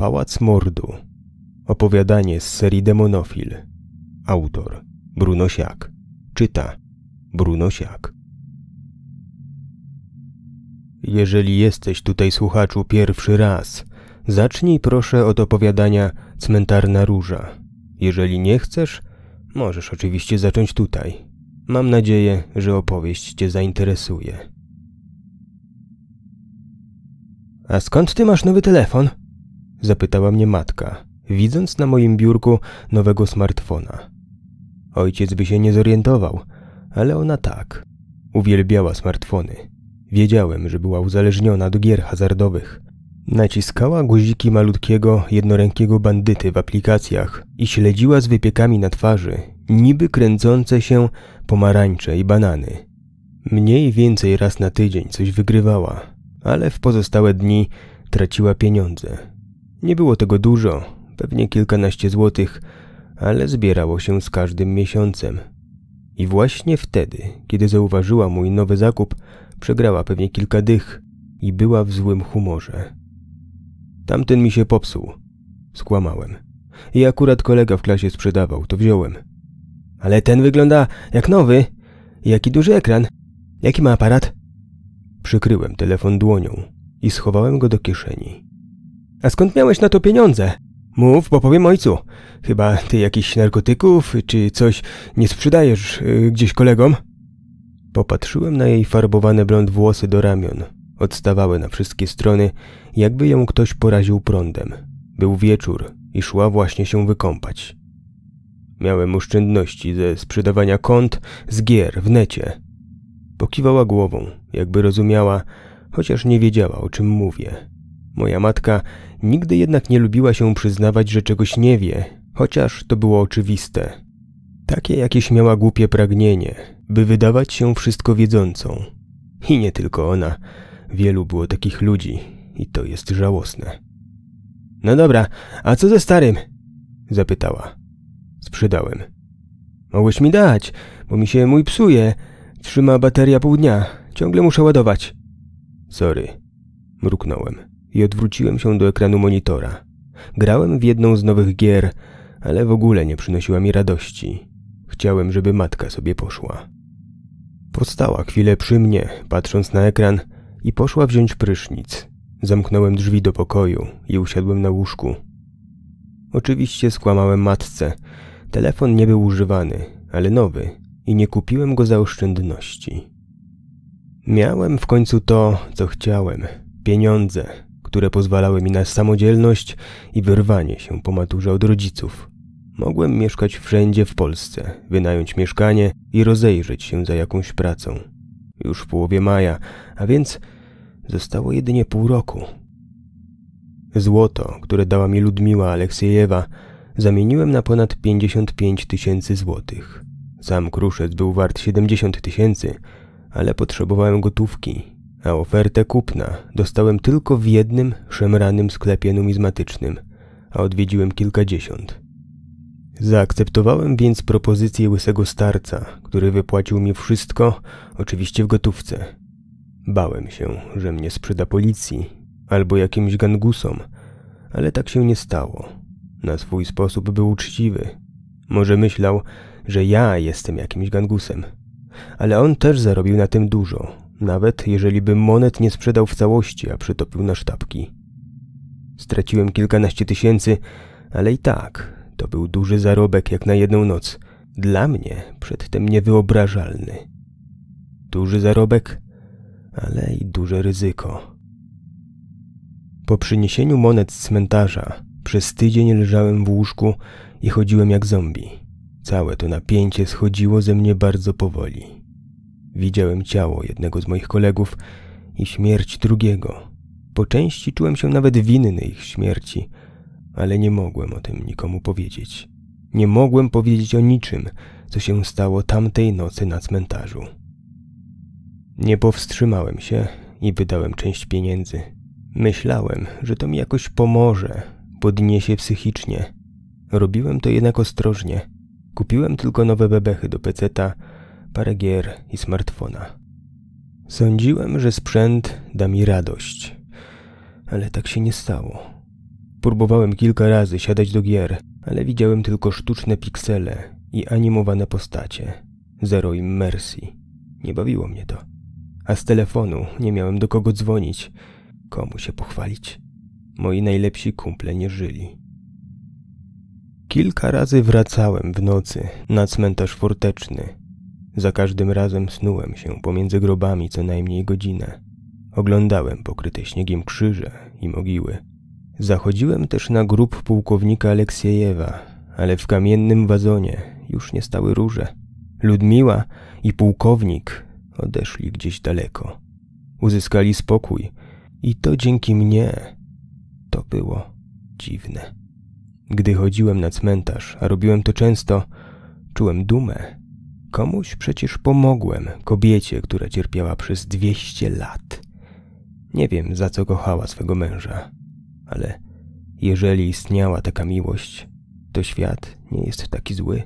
Pałac Mordu. Opowiadanie z serii Demonofil. Autor Bruno Siak. Czyta Bruno Siak. Jeżeli jesteś tutaj słuchaczu pierwszy raz, zacznij proszę od opowiadania Cmentarna Róża. Jeżeli nie chcesz, możesz oczywiście zacząć tutaj. Mam nadzieję, że opowieść cię zainteresuje. A skąd ty masz nowy telefon? Zapytała mnie matka, widząc na moim biurku nowego smartfona. Ojciec by się nie zorientował, ale ona tak. Uwielbiała smartfony. Wiedziałem, że była uzależniona od gier hazardowych. Naciskała guziki malutkiego, jednorękiego bandyty w aplikacjach i śledziła z wypiekami na twarzy niby kręcące się pomarańcze i banany. Mniej więcej raz na tydzień coś wygrywała, ale w pozostałe dni traciła pieniądze, nie było tego dużo, pewnie kilkanaście złotych, ale zbierało się z każdym miesiącem. I właśnie wtedy, kiedy zauważyła mój nowy zakup, przegrała pewnie kilka dych i była w złym humorze. Tamten mi się popsuł. Skłamałem. I akurat kolega w klasie sprzedawał, to wziąłem. Ale ten wygląda jak nowy. Jaki duży ekran. Jaki ma aparat? Przykryłem telefon dłonią i schowałem go do kieszeni. A skąd miałeś na to pieniądze? Mów, bo powiem ojcu. Chyba ty jakichś narkotyków czy coś nie sprzedajesz yy, gdzieś kolegom? Popatrzyłem na jej farbowane blond włosy do ramion. Odstawały na wszystkie strony, jakby ją ktoś poraził prądem. Był wieczór i szła właśnie się wykąpać. Miałem oszczędności ze sprzedawania kont z gier w necie. Pokiwała głową, jakby rozumiała, chociaż nie wiedziała, o czym mówię. Moja matka Nigdy jednak nie lubiła się przyznawać, że czegoś nie wie, chociaż to było oczywiste. Takie jakieś miała głupie pragnienie, by wydawać się wszystko wiedzącą. I nie tylko ona. Wielu było takich ludzi i to jest żałosne. No dobra, a co ze starym? Zapytała. Sprzedałem. Mogłeś mi dać, bo mi się mój psuje. Trzyma bateria pół dnia. Ciągle muszę ładować. Sorry. Mruknąłem i odwróciłem się do ekranu monitora. Grałem w jedną z nowych gier, ale w ogóle nie przynosiła mi radości. Chciałem, żeby matka sobie poszła. Postała chwilę przy mnie, patrząc na ekran, i poszła wziąć prysznic. Zamknąłem drzwi do pokoju i usiadłem na łóżku. Oczywiście skłamałem matce. Telefon nie był używany, ale nowy i nie kupiłem go za oszczędności. Miałem w końcu to, co chciałem pieniądze, które pozwalały mi na samodzielność i wyrwanie się po maturze od rodziców. Mogłem mieszkać wszędzie w Polsce, wynająć mieszkanie i rozejrzeć się za jakąś pracą. Już w połowie maja, a więc zostało jedynie pół roku. Złoto, które dała mi Ludmiła Aleksiejewa, zamieniłem na ponad 55 tysięcy złotych. Sam kruszec był wart 70 tysięcy, ale potrzebowałem gotówki a ofertę kupna dostałem tylko w jednym szemranym sklepie numizmatycznym, a odwiedziłem kilkadziesiąt. Zaakceptowałem więc propozycję łysego starca, który wypłacił mi wszystko, oczywiście w gotówce. Bałem się, że mnie sprzeda policji albo jakimś gangusom, ale tak się nie stało. Na swój sposób był uczciwy. Może myślał, że ja jestem jakimś gangusem, ale on też zarobił na tym dużo, nawet jeżeli bym monet nie sprzedał w całości, a przytopił na sztabki. Straciłem kilkanaście tysięcy, ale i tak, to był duży zarobek jak na jedną noc. Dla mnie przedtem niewyobrażalny. Duży zarobek, ale i duże ryzyko. Po przyniesieniu monet z cmentarza przez tydzień leżałem w łóżku i chodziłem jak zombie. Całe to napięcie schodziło ze mnie bardzo powoli. Widziałem ciało jednego z moich kolegów i śmierć drugiego. Po części czułem się nawet winny ich śmierci, ale nie mogłem o tym nikomu powiedzieć. Nie mogłem powiedzieć o niczym, co się stało tamtej nocy na cmentarzu. Nie powstrzymałem się i wydałem część pieniędzy. Myślałem, że to mi jakoś pomoże, podniesie psychicznie. Robiłem to jednak ostrożnie. Kupiłem tylko nowe bebechy do peceta, parę gier i smartfona. Sądziłem, że sprzęt da mi radość, ale tak się nie stało. Próbowałem kilka razy siadać do gier, ale widziałem tylko sztuczne piksele i animowane postacie. Zero immersji. Nie bawiło mnie to. A z telefonu nie miałem do kogo dzwonić, komu się pochwalić. Moi najlepsi kumple nie żyli. Kilka razy wracałem w nocy na cmentarz forteczny, za każdym razem snułem się pomiędzy grobami co najmniej godzinę. Oglądałem pokryte śniegiem krzyże i mogiły. Zachodziłem też na grób pułkownika Aleksiejewa, ale w kamiennym wazonie już nie stały róże. Ludmiła i pułkownik odeszli gdzieś daleko. Uzyskali spokój i to dzięki mnie. To było dziwne. Gdy chodziłem na cmentarz, a robiłem to często, czułem dumę Komuś przecież pomogłem, kobiecie, która cierpiała przez 200 lat. Nie wiem, za co kochała swego męża, ale jeżeli istniała taka miłość, to świat nie jest taki zły.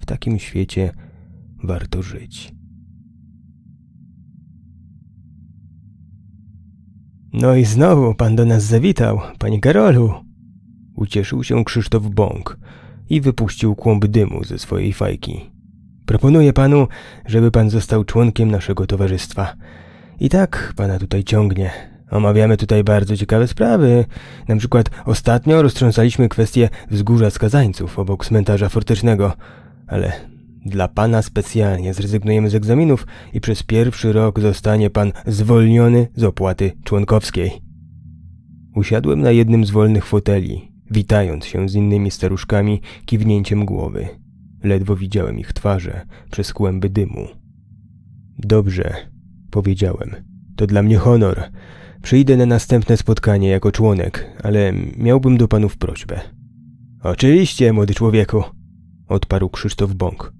W takim świecie warto żyć. No i znowu pan do nas zawitał, panie Karolu. Ucieszył się Krzysztof Bąk i wypuścił kłąb dymu ze swojej fajki. Proponuję panu, żeby pan został członkiem naszego towarzystwa. I tak pana tutaj ciągnie. Omawiamy tutaj bardzo ciekawe sprawy. Na przykład ostatnio roztrząsaliśmy kwestię wzgórza skazańców obok cmentarza fortecznego. Ale dla pana specjalnie zrezygnujemy z egzaminów i przez pierwszy rok zostanie pan zwolniony z opłaty członkowskiej. Usiadłem na jednym z wolnych foteli, witając się z innymi staruszkami kiwnięciem głowy. Ledwo widziałem ich twarze przez kłęby dymu. Dobrze, powiedziałem. To dla mnie honor. Przyjdę na następne spotkanie jako członek, ale miałbym do panów prośbę. Oczywiście, młody człowieku, odparł Krzysztof Bąk.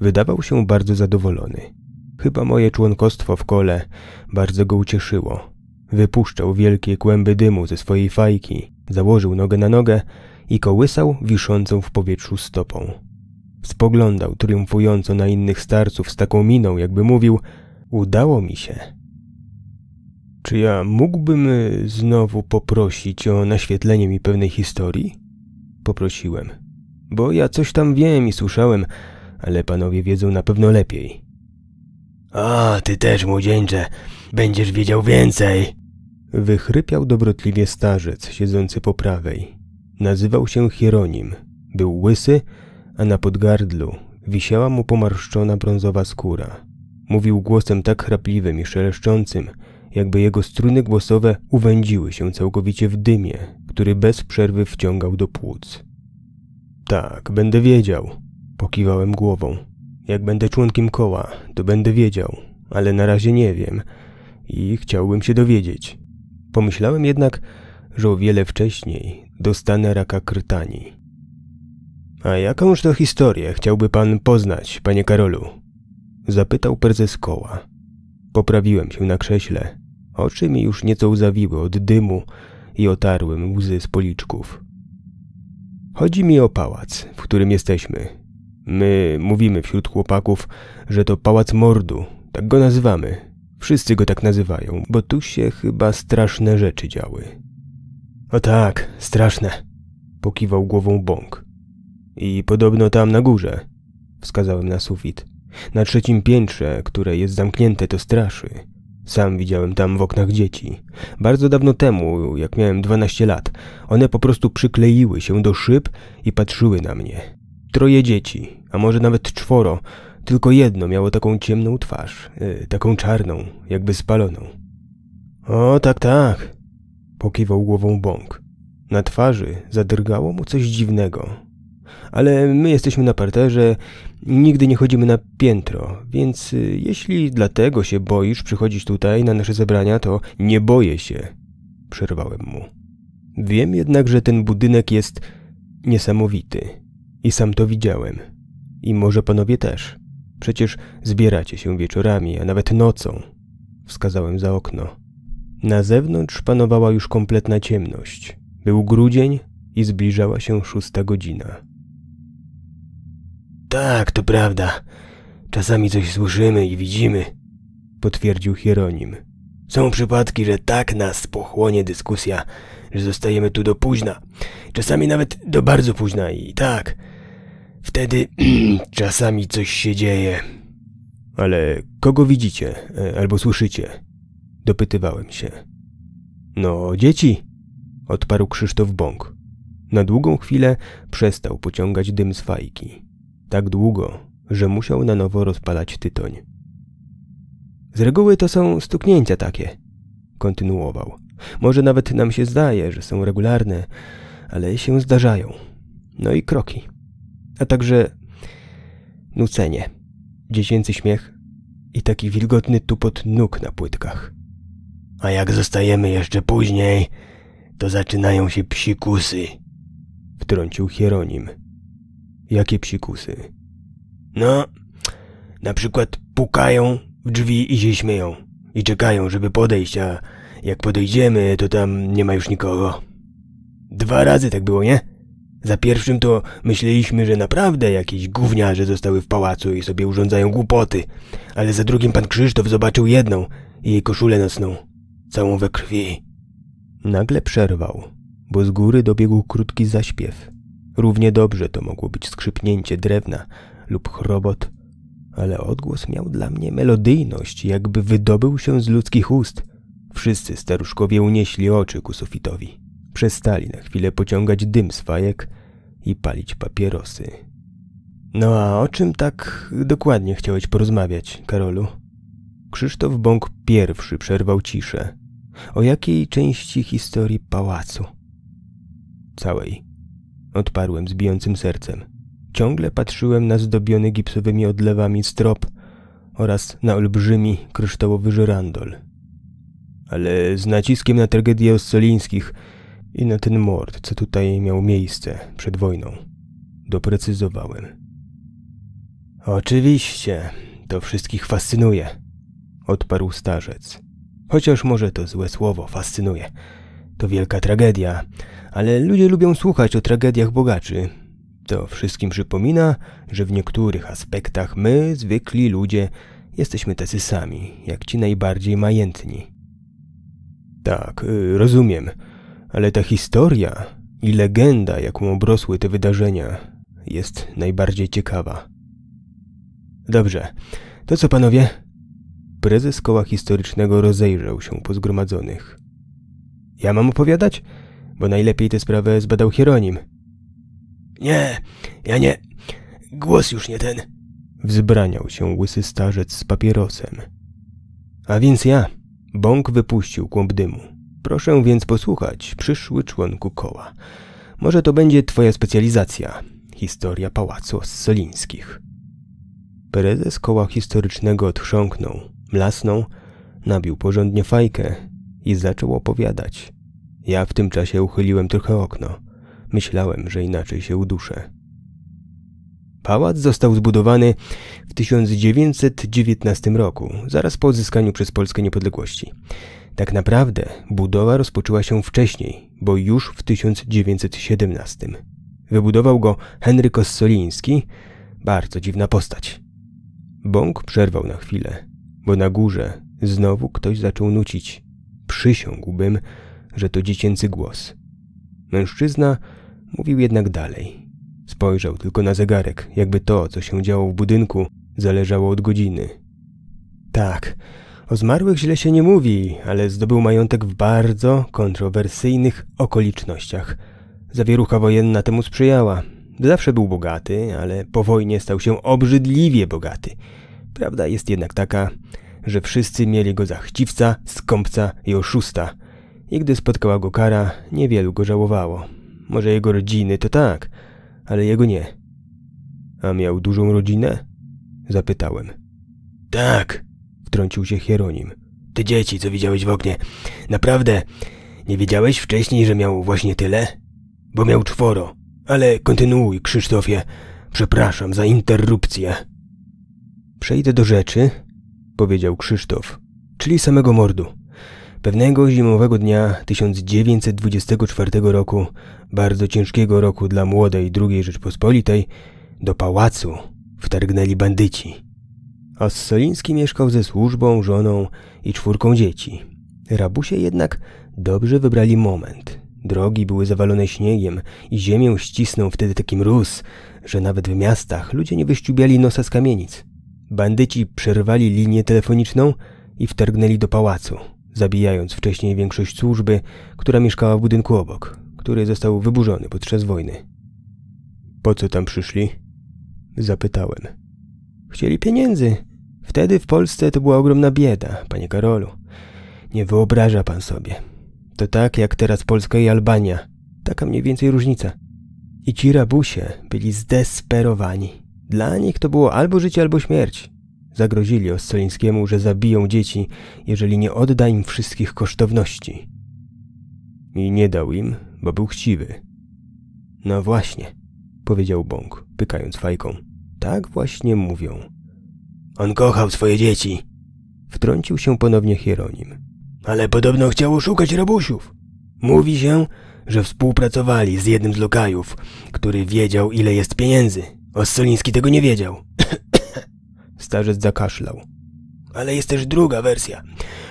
Wydawał się bardzo zadowolony. Chyba moje członkostwo w kole bardzo go ucieszyło. Wypuszczał wielkie kłęby dymu ze swojej fajki, założył nogę na nogę i kołysał wiszącą w powietrzu stopą. Spoglądał triumfująco na innych starców z taką miną, jakby mówił: Udało mi się. Czy ja mógłbym y, znowu poprosić o naświetlenie mi pewnej historii? Poprosiłem. Bo ja coś tam wiem i słyszałem, ale panowie wiedzą na pewno lepiej. A, ty też, młodzieńcze, będziesz wiedział więcej! Wychrypiał dobrotliwie starzec siedzący po prawej. Nazywał się Hieronim. Był łysy, a na podgardlu wisiała mu pomarszczona brązowa skóra. Mówił głosem tak chrapliwym i szeleszczącym, jakby jego struny głosowe uwędziły się całkowicie w dymie, który bez przerwy wciągał do płuc. Tak, będę wiedział, pokiwałem głową. Jak będę członkiem koła, to będę wiedział, ale na razie nie wiem i chciałbym się dowiedzieć. Pomyślałem jednak, że o wiele wcześniej dostanę raka krtani. A jakąż to historię chciałby pan poznać, panie Karolu? Zapytał prezes koła. Poprawiłem się na krześle. Oczy mi już nieco uzawiły od dymu i otarłem łzy z policzków. Chodzi mi o pałac, w którym jesteśmy. My mówimy wśród chłopaków, że to pałac mordu, tak go nazywamy. Wszyscy go tak nazywają, bo tu się chyba straszne rzeczy działy. O tak, straszne, pokiwał głową Bąk. I podobno tam na górze, wskazałem na sufit. Na trzecim piętrze, które jest zamknięte, to straszy. Sam widziałem tam w oknach dzieci. Bardzo dawno temu, jak miałem 12 lat, one po prostu przykleiły się do szyb i patrzyły na mnie. Troje dzieci, a może nawet czworo, tylko jedno miało taką ciemną twarz, yy, taką czarną, jakby spaloną. O, tak, tak, pokiwał głową bąk. Na twarzy zadrgało mu coś dziwnego, ale my jesteśmy na parterze i nigdy nie chodzimy na piętro, więc y, jeśli dlatego się boisz przychodzić tutaj na nasze zebrania, to nie boję się, przerwałem mu. Wiem jednak, że ten budynek jest niesamowity i sam to widziałem. I może panowie też. Przecież zbieracie się wieczorami, a nawet nocą, wskazałem za okno. Na zewnątrz panowała już kompletna ciemność. Był grudzień i zbliżała się szósta godzina. Tak, to prawda. Czasami coś słyszymy i widzimy, potwierdził Hieronim. Są przypadki, że tak nas pochłonie dyskusja, że zostajemy tu do późna. Czasami nawet do bardzo późna i tak. Wtedy czasami coś się dzieje. Ale kogo widzicie e, albo słyszycie? Dopytywałem się. No, dzieci, odparł Krzysztof Bąk. Na długą chwilę przestał pociągać dym z fajki tak długo, że musiał na nowo rozpalać tytoń. Z reguły to są stuknięcia takie, kontynuował. Może nawet nam się zdaje, że są regularne, ale się zdarzają. No i kroki, a także nucenie, dziecięcy śmiech i taki wilgotny tupot nóg na płytkach. A jak zostajemy jeszcze później, to zaczynają się psikusy, wtrącił Hieronim Jakie psikusy? No, na przykład pukają w drzwi i się śmieją. I czekają, żeby podejść, a jak podejdziemy, to tam nie ma już nikogo. Dwa razy tak było, nie? Za pierwszym to myśleliśmy, że naprawdę jakieś gówniarze zostały w pałacu i sobie urządzają głupoty, ale za drugim pan Krzysztof zobaczył jedną i jej koszulę nocną, całą we krwi. Nagle przerwał, bo z góry dobiegł krótki zaśpiew. Równie dobrze to mogło być skrzypnięcie drewna lub chrobot, ale odgłos miał dla mnie melodyjność, jakby wydobył się z ludzkich ust. Wszyscy staruszkowie unieśli oczy ku sufitowi. Przestali na chwilę pociągać dym z fajek i palić papierosy. No a o czym tak dokładnie chciałeś porozmawiać, Karolu? Krzysztof Bąk pierwszy przerwał ciszę. O jakiej części historii pałacu? Całej odparłem z bijącym sercem. Ciągle patrzyłem na zdobiony gipsowymi odlewami strop oraz na olbrzymi kryształowy żyrandol. Ale z naciskiem na tragedię Ossolińskich i na ten mord, co tutaj miał miejsce przed wojną, doprecyzowałem. Oczywiście, to wszystkich fascynuje, odparł starzec. Chociaż może to złe słowo, fascynuje. To wielka tragedia, ale ludzie lubią słuchać o tragediach bogaczy. To wszystkim przypomina, że w niektórych aspektach my, zwykli ludzie, jesteśmy tacy sami, jak ci najbardziej majętni. Tak, y, rozumiem, ale ta historia i legenda, jaką obrosły te wydarzenia, jest najbardziej ciekawa. Dobrze, to co panowie? Prezes koła historycznego rozejrzał się po zgromadzonych. Ja mam opowiadać? bo najlepiej tę sprawę zbadał Hieronim. Nie, ja nie. Głos już nie ten. Wzbraniał się łysy starzec z papierosem. A więc ja. Bąk wypuścił kłąb dymu. Proszę więc posłuchać, przyszły członku koła. Może to będzie twoja specjalizacja. Historia pałacu Ossolińskich. Prezes koła historycznego odchrząknął, mlasnął, nabił porządnie fajkę i zaczął opowiadać. Ja w tym czasie uchyliłem trochę okno. Myślałem, że inaczej się uduszę. Pałac został zbudowany w 1919 roku, zaraz po odzyskaniu przez Polskę niepodległości. Tak naprawdę budowa rozpoczęła się wcześniej, bo już w 1917. Wybudował go Henryk Ossoliński, bardzo dziwna postać. Bąk przerwał na chwilę, bo na górze znowu ktoś zaczął nucić. Przysiągłbym, że to dziecięcy głos. Mężczyzna mówił jednak dalej. Spojrzał tylko na zegarek, jakby to, co się działo w budynku, zależało od godziny. Tak, o zmarłych źle się nie mówi, ale zdobył majątek w bardzo kontrowersyjnych okolicznościach. Zawierucha wojenna temu sprzyjała. Zawsze był bogaty, ale po wojnie stał się obrzydliwie bogaty. Prawda jest jednak taka, że wszyscy mieli go za chciwca, skąpca i oszusta – i gdy spotkała go kara, niewielu go żałowało. Może jego rodziny to tak, ale jego nie. A miał dużą rodzinę? Zapytałem. Tak, wtrącił się Hieronim. Te dzieci, co widziałeś w oknie. Naprawdę, nie wiedziałeś wcześniej, że miał właśnie tyle? Bo miał czworo. Ale kontynuuj, Krzysztofie. Przepraszam za interrupcję. Przejdę do rzeczy, powiedział Krzysztof, czyli samego mordu. Pewnego zimowego dnia 1924 roku, bardzo ciężkiego roku dla młodej II Rzeczpospolitej, do pałacu wtargnęli bandyci. Ossoliński mieszkał ze służbą, żoną i czwórką dzieci. Rabusie jednak dobrze wybrali moment. Drogi były zawalone śniegiem i ziemię ścisnął wtedy taki mróz, że nawet w miastach ludzie nie wyściubiali nosa z kamienic. Bandyci przerwali linię telefoniczną i wtargnęli do pałacu zabijając wcześniej większość służby, która mieszkała w budynku obok, który został wyburzony podczas wojny. Po co tam przyszli? Zapytałem. Chcieli pieniędzy. Wtedy w Polsce to była ogromna bieda, panie Karolu. Nie wyobraża pan sobie. To tak jak teraz Polska i Albania. Taka mniej więcej różnica. I ci rabusie byli zdesperowani. Dla nich to było albo życie, albo śmierć. Zagrozili Ossolińskiemu, że zabiją dzieci, jeżeli nie odda im wszystkich kosztowności. I nie dał im, bo był chciwy. No właśnie, powiedział Bąk, pykając fajką. Tak właśnie mówią. On kochał swoje dzieci. Wtrącił się ponownie Hieronim. Ale podobno chciał szukać rabusiów. Mówi się, że współpracowali z jednym z lokajów, który wiedział, ile jest pieniędzy. Ossoliński tego nie wiedział. Starzec zakaszlał. Ale jest też druga wersja.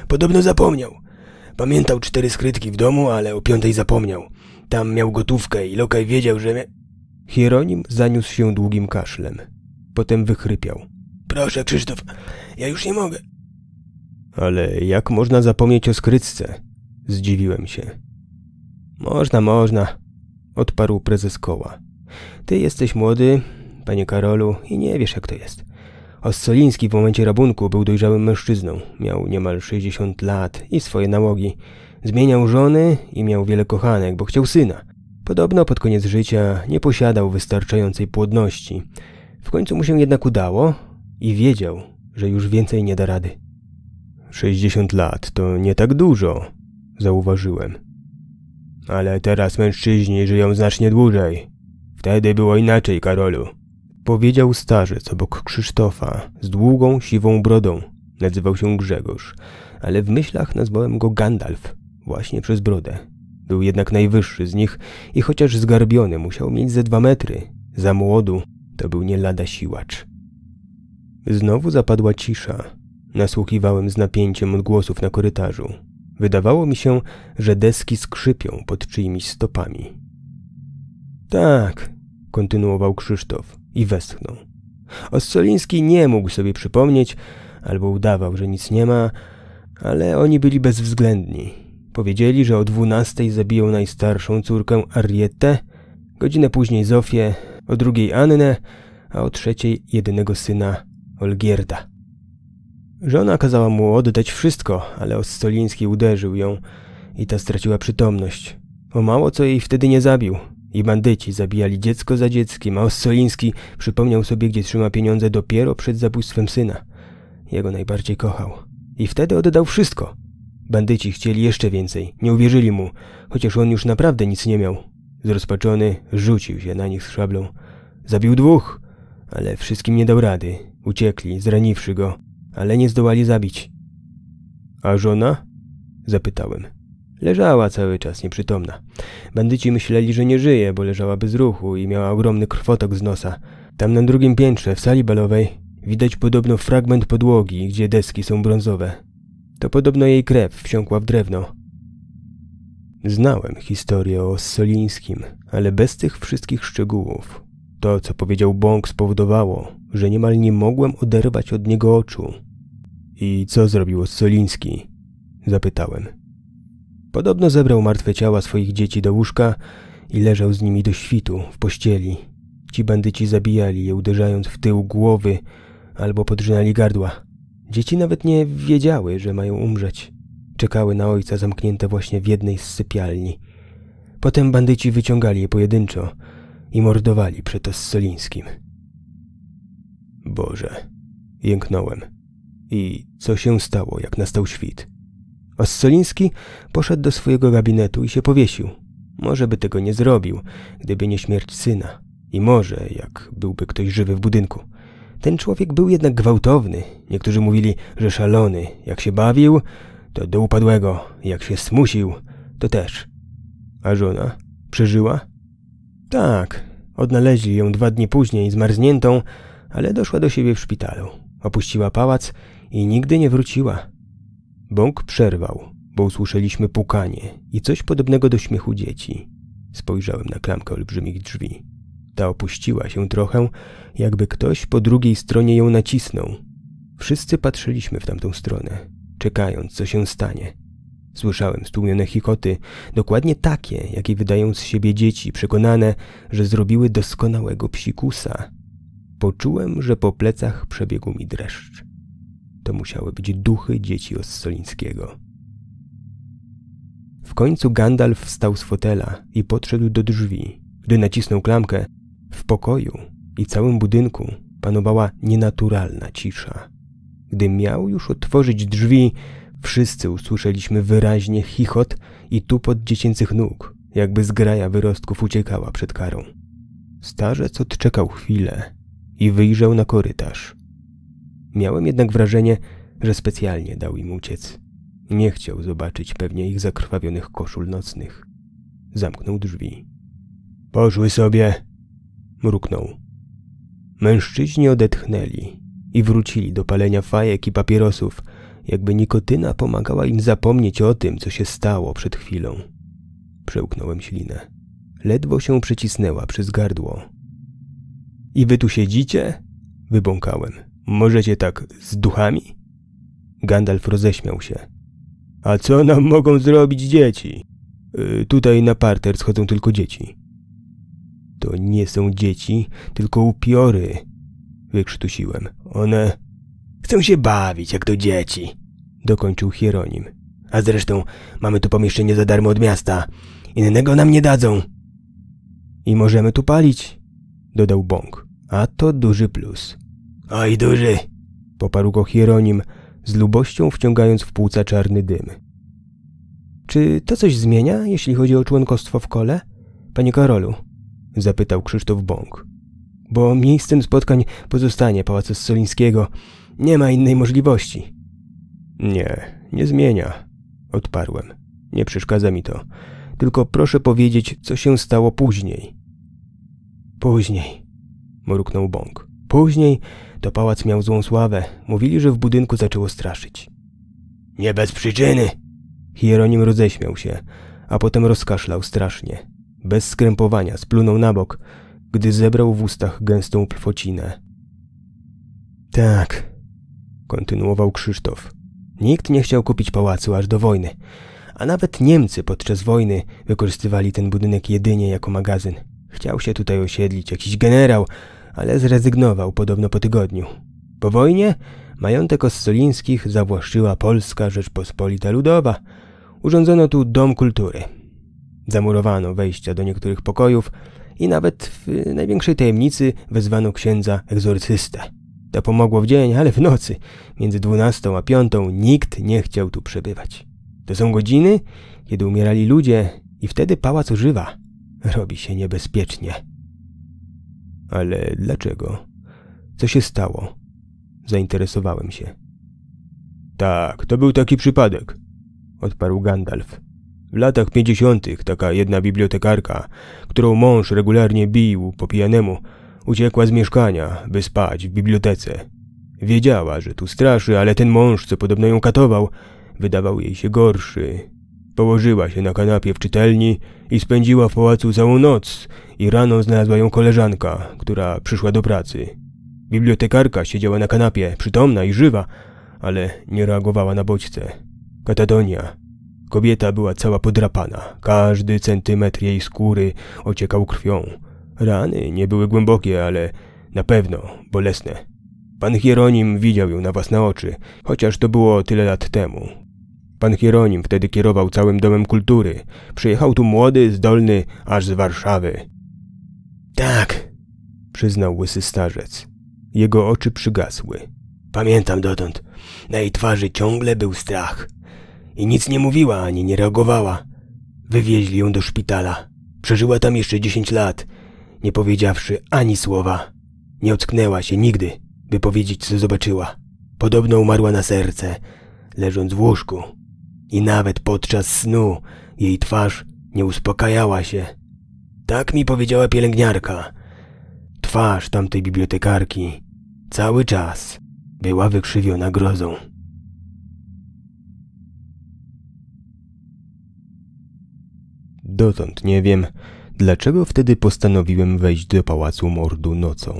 Podobno zapomniał. Pamiętał cztery skrytki w domu, ale o piątej zapomniał. Tam miał gotówkę i lokaj wiedział, że... Mia... Hieronim zaniósł się długim kaszlem. Potem wychrypiał. Proszę, Krzysztof, ja już nie mogę. Ale jak można zapomnieć o skrytce? Zdziwiłem się. Można, można, odparł prezes koła. Ty jesteś młody, panie Karolu, i nie wiesz jak to jest. Ossoliński w momencie rabunku był dojrzałym mężczyzną. Miał niemal 60 lat i swoje nałogi. Zmieniał żony i miał wiele kochanek, bo chciał syna. Podobno pod koniec życia nie posiadał wystarczającej płodności. W końcu mu się jednak udało i wiedział, że już więcej nie da rady. 60 lat to nie tak dużo, zauważyłem. Ale teraz mężczyźni żyją znacznie dłużej. Wtedy było inaczej, Karolu. Powiedział starzec obok Krzysztofa z długą, siwą brodą. Nazywał się Grzegorz, ale w myślach nazwałem go Gandalf, właśnie przez brodę. Był jednak najwyższy z nich i chociaż zgarbiony musiał mieć ze dwa metry, za młodu to był nie lada siłacz. Znowu zapadła cisza. Nasłuchiwałem z napięciem odgłosów na korytarzu. Wydawało mi się, że deski skrzypią pod czyimiś stopami. Tak, kontynuował Krzysztof i westchnął. Oscoliński nie mógł sobie przypomnieć, albo udawał, że nic nie ma, ale oni byli bezwzględni. Powiedzieli, że o dwunastej zabiją najstarszą córkę Arietę, godzinę później Zofię, o drugiej Annę, a o trzeciej jedynego syna Olgierda. Żona kazała mu oddać wszystko, ale Ostoliński uderzył ją i ta straciła przytomność. O mało co jej wtedy nie zabił – i bandyci zabijali dziecko za dzieckiem, a Ossoliński przypomniał sobie, gdzie trzyma pieniądze dopiero przed zabójstwem syna. Jego najbardziej kochał. I wtedy oddał wszystko. Bandyci chcieli jeszcze więcej, nie uwierzyli mu, chociaż on już naprawdę nic nie miał. Zrozpaczony rzucił się na nich z szablą. Zabił dwóch, ale wszystkim nie dał rady. Uciekli, zraniwszy go, ale nie zdołali zabić. A żona? Zapytałem. Leżała cały czas nieprzytomna. Bandyci myśleli, że nie żyje, bo leżała bez ruchu i miała ogromny krwotok z nosa. Tam na drugim piętrze, w sali balowej, widać podobno fragment podłogi, gdzie deski są brązowe. To podobno jej krew wsiąkła w drewno. Znałem historię o Solińskim, ale bez tych wszystkich szczegółów. To, co powiedział Bąk, spowodowało, że niemal nie mogłem oderwać od niego oczu. I co zrobił Soliński? Zapytałem. Podobno zebrał martwe ciała swoich dzieci do łóżka i leżał z nimi do świtu w pościeli. Ci bandyci zabijali je, uderzając w tył głowy albo podrzynali gardła. Dzieci nawet nie wiedziały, że mają umrzeć. Czekały na ojca zamknięte właśnie w jednej z sypialni. Potem bandyci wyciągali je pojedynczo i mordowali przy Solińskim. Boże, jęknąłem. I co się stało, jak nastał świt? Ossoliński poszedł do swojego gabinetu i się powiesił. Może by tego nie zrobił, gdyby nie śmierć syna. I może, jak byłby ktoś żywy w budynku. Ten człowiek był jednak gwałtowny. Niektórzy mówili, że szalony. Jak się bawił, to do upadłego. Jak się smusił, to też. A żona? Przeżyła? Tak. Odnaleźli ją dwa dni później, zmarzniętą, ale doszła do siebie w szpitalu. Opuściła pałac i nigdy nie wróciła. Bąk przerwał, bo usłyszeliśmy pukanie i coś podobnego do śmiechu dzieci. Spojrzałem na klamkę olbrzymich drzwi. Ta opuściła się trochę, jakby ktoś po drugiej stronie ją nacisnął. Wszyscy patrzyliśmy w tamtą stronę, czekając, co się stanie. Słyszałem stłumione chichoty, dokładnie takie, jakie wydają z siebie dzieci, przekonane, że zrobiły doskonałego psikusa. Poczułem, że po plecach przebiegł mi dreszcz. To musiały być duchy dzieci Ossolińskiego. W końcu Gandalf wstał z fotela i podszedł do drzwi. Gdy nacisnął klamkę, w pokoju i całym budynku panowała nienaturalna cisza. Gdy miał już otworzyć drzwi, wszyscy usłyszeliśmy wyraźnie chichot i tupot dziecięcych nóg, jakby zgraja wyrostków uciekała przed karą. Starzec odczekał chwilę i wyjrzał na korytarz. Miałem jednak wrażenie, że specjalnie dał im uciec. Nie chciał zobaczyć pewnie ich zakrwawionych koszul nocnych. Zamknął drzwi. Poszły sobie, mruknął. Mężczyźni odetchnęli i wrócili do palenia fajek i papierosów, jakby nikotyna pomagała im zapomnieć o tym, co się stało przed chwilą. Przełknąłem ślinę. Ledwo się przycisnęła przez gardło. I wy tu siedzicie? Wybąkałem. Możecie tak z duchami? Gandalf roześmiał się. A co nam mogą zrobić dzieci? Yy, tutaj na parter schodzą tylko dzieci. To nie są dzieci, tylko upiory, wykrztusiłem. One chcą się bawić jak do dzieci, dokończył Hieronim. A zresztą mamy tu pomieszczenie za darmo od miasta. Innego nam nie dadzą. I możemy tu palić, dodał Bąk. A to duży plus. Oj, duży! Poparł go Hieronim, z lubością wciągając w płuca czarny dym. Czy to coś zmienia, jeśli chodzi o członkostwo w kole? Panie Karolu, zapytał Krzysztof Bąk. Bo miejscem spotkań pozostanie Pałac Solińskiego. Nie ma innej możliwości. Nie, nie zmienia, odparłem. Nie przeszkadza mi to. Tylko proszę powiedzieć, co się stało później. Później, mruknął Bąk. Później to pałac miał złą sławę. Mówili, że w budynku zaczęło straszyć. Nie bez przyczyny! Hieronim roześmiał się, a potem rozkaszlał strasznie. Bez skrępowania splunął na bok, gdy zebrał w ustach gęstą pfocinę. Tak, kontynuował Krzysztof. Nikt nie chciał kupić pałacu aż do wojny, a nawet Niemcy podczas wojny wykorzystywali ten budynek jedynie jako magazyn. Chciał się tutaj osiedlić jakiś generał, ale zrezygnował podobno po tygodniu. Po wojnie majątek Ossolińskich zawłaszczyła Polska Rzeczpospolita Ludowa. Urządzono tu Dom Kultury. Zamurowano wejścia do niektórych pokojów i nawet w największej tajemnicy wezwano księdza egzorcystę. To pomogło w dzień, ale w nocy, między dwunastą a piątą, nikt nie chciał tu przebywać. To są godziny, kiedy umierali ludzie i wtedy pałac używa. Robi się niebezpiecznie. Ale dlaczego? Co się stało? Zainteresowałem się. Tak, to był taki przypadek, odparł Gandalf. W latach pięćdziesiątych taka jedna bibliotekarka, którą mąż regularnie bił po pijanemu, uciekła z mieszkania, by spać w bibliotece. Wiedziała, że tu straszy, ale ten mąż, co podobno ją katował, wydawał jej się gorszy, Położyła się na kanapie w czytelni i spędziła w pałacu całą noc i rano znalazła ją koleżanka, która przyszła do pracy. Bibliotekarka siedziała na kanapie, przytomna i żywa, ale nie reagowała na bodźce. Katadonia. Kobieta była cała podrapana. Każdy centymetr jej skóry ociekał krwią. Rany nie były głębokie, ale na pewno bolesne. Pan Hieronim widział ją na własne oczy, chociaż to było tyle lat temu, Pan Hieronim wtedy kierował całym domem kultury. Przyjechał tu młody, zdolny, aż z Warszawy. Tak, przyznał łysy starzec. Jego oczy przygasły. Pamiętam dotąd. Na jej twarzy ciągle był strach. I nic nie mówiła ani nie reagowała. Wywieźli ją do szpitala. Przeżyła tam jeszcze dziesięć lat, nie powiedziawszy ani słowa. Nie ocknęła się nigdy, by powiedzieć, co zobaczyła. Podobno umarła na serce, leżąc w łóżku i nawet podczas snu jej twarz nie uspokajała się. Tak mi powiedziała pielęgniarka. Twarz tamtej bibliotekarki cały czas była wykrzywiona grozą. Dotąd nie wiem, dlaczego wtedy postanowiłem wejść do pałacu mordu nocą.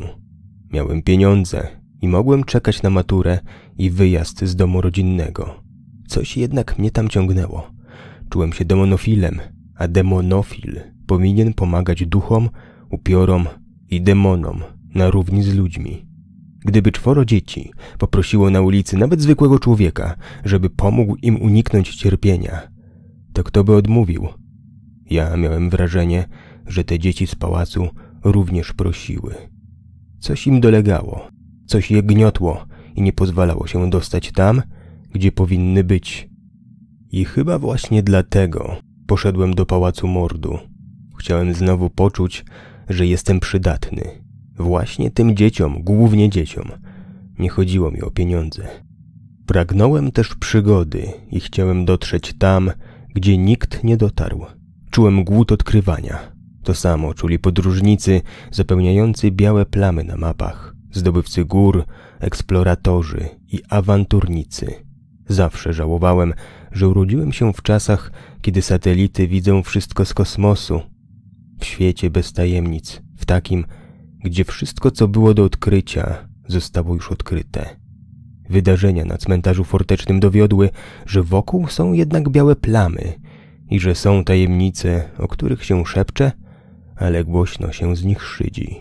Miałem pieniądze i mogłem czekać na maturę i wyjazd z domu rodzinnego. Coś jednak mnie tam ciągnęło. Czułem się demonofilem, a demonofil powinien pomagać duchom, upiorom i demonom na równi z ludźmi. Gdyby czworo dzieci poprosiło na ulicy nawet zwykłego człowieka, żeby pomógł im uniknąć cierpienia, to kto by odmówił? Ja miałem wrażenie, że te dzieci z pałacu również prosiły. Coś im dolegało, coś je gniotło i nie pozwalało się dostać tam, gdzie powinny być. I chyba właśnie dlatego poszedłem do pałacu mordu. Chciałem znowu poczuć, że jestem przydatny. Właśnie tym dzieciom, głównie dzieciom. Nie chodziło mi o pieniądze. Pragnąłem też przygody i chciałem dotrzeć tam, gdzie nikt nie dotarł. Czułem głód odkrywania. To samo czuli podróżnicy zapełniający białe plamy na mapach, zdobywcy gór, eksploratorzy i awanturnicy. Zawsze żałowałem, że urodziłem się w czasach, kiedy satelity widzą wszystko z kosmosu. W świecie bez tajemnic, w takim, gdzie wszystko, co było do odkrycia, zostało już odkryte. Wydarzenia na cmentarzu fortecznym dowiodły, że wokół są jednak białe plamy i że są tajemnice, o których się szepcze, ale głośno się z nich szydzi.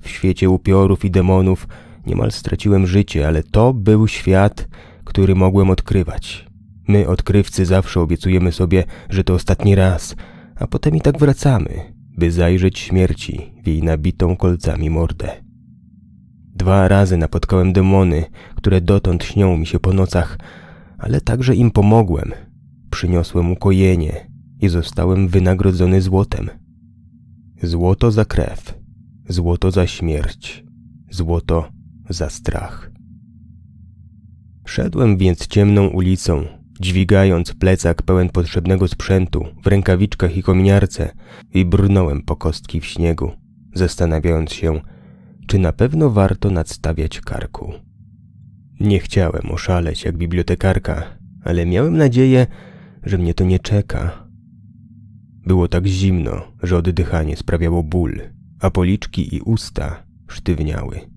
W świecie upiorów i demonów niemal straciłem życie, ale to był świat, który mogłem odkrywać. My, odkrywcy, zawsze obiecujemy sobie, że to ostatni raz, a potem i tak wracamy, by zajrzeć śmierci w jej nabitą kolcami mordę. Dwa razy napotkałem demony, które dotąd śnią mi się po nocach, ale także im pomogłem. Przyniosłem ukojenie i zostałem wynagrodzony złotem. Złoto za krew, złoto za śmierć, złoto za strach. Szedłem więc ciemną ulicą, dźwigając plecak pełen potrzebnego sprzętu w rękawiczkach i kominiarce i brnąłem po kostki w śniegu, zastanawiając się, czy na pewno warto nadstawiać karku. Nie chciałem oszaleć jak bibliotekarka, ale miałem nadzieję, że mnie to nie czeka. Było tak zimno, że oddychanie sprawiało ból, a policzki i usta sztywniały.